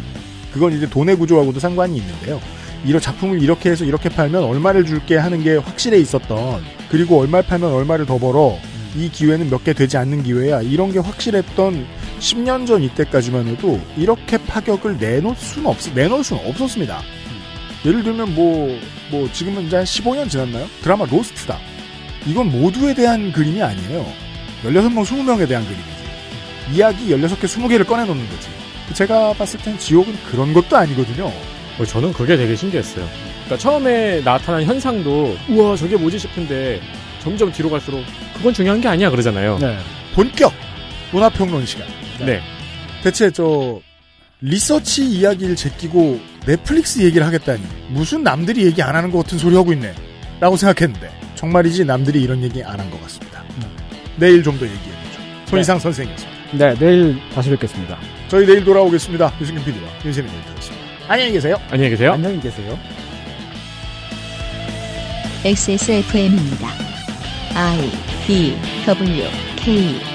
S2: 그건 이제 돈의 구조하고도 상관이 있는데요. 이런 작품을 이렇게 해서 이렇게 팔면 얼마를 줄게 하는 게 확실해 있었던 그리고 얼마 팔면 얼마를 더 벌어 음. 이 기회는 몇 개 되지 않는 기회야 이런 게 확실했던 10년 전 이때까지만 해도 이렇게 파격을 내놓을 수는 없, 내놓을 수는 없었습니다. 예를 들면 뭐, 뭐, 지금은 이제 한 15년 지났나요? 드라마 로스트다. 이건 모두에 대한 그림이 아니에요. 16명, 20명에 대한 그림이지. 이야기 16개, 20개를 꺼내놓는 거지. 제가 봤을 땐 지옥은 그런 것도 아니거든요. 어, 저는 그게 되게 신기했어요. 그러니까 처음에 나타난 현상도, 우와, 저게 뭐지 싶은데, 점점 뒤로 갈수록,
S3: 그건 중요한 게 아니야, 그러잖아요. 네.
S2: 본격! 문화평론 시간. 그러니까. 네. 대체 저 리서치 이야기를 제끼고 넷플릭스 얘기를 하겠다니 무슨 남들이 얘기 안 하는 것 같은 소리 하고 있네 라고 생각했는데 정말이지 남들이 이런 얘기 안 한 것 같습니다 음. 내일 좀 더 얘기해보죠 손희상 네. 선생이었습니다 네 내일 다시 뵙겠습니다 저희 내일 돌아오겠습니다 유승균 PD와 윤세민 에디터였습니다 안녕히 계세요 안녕히 계세요 안녕히 계세요 XSFM입니다 I D W K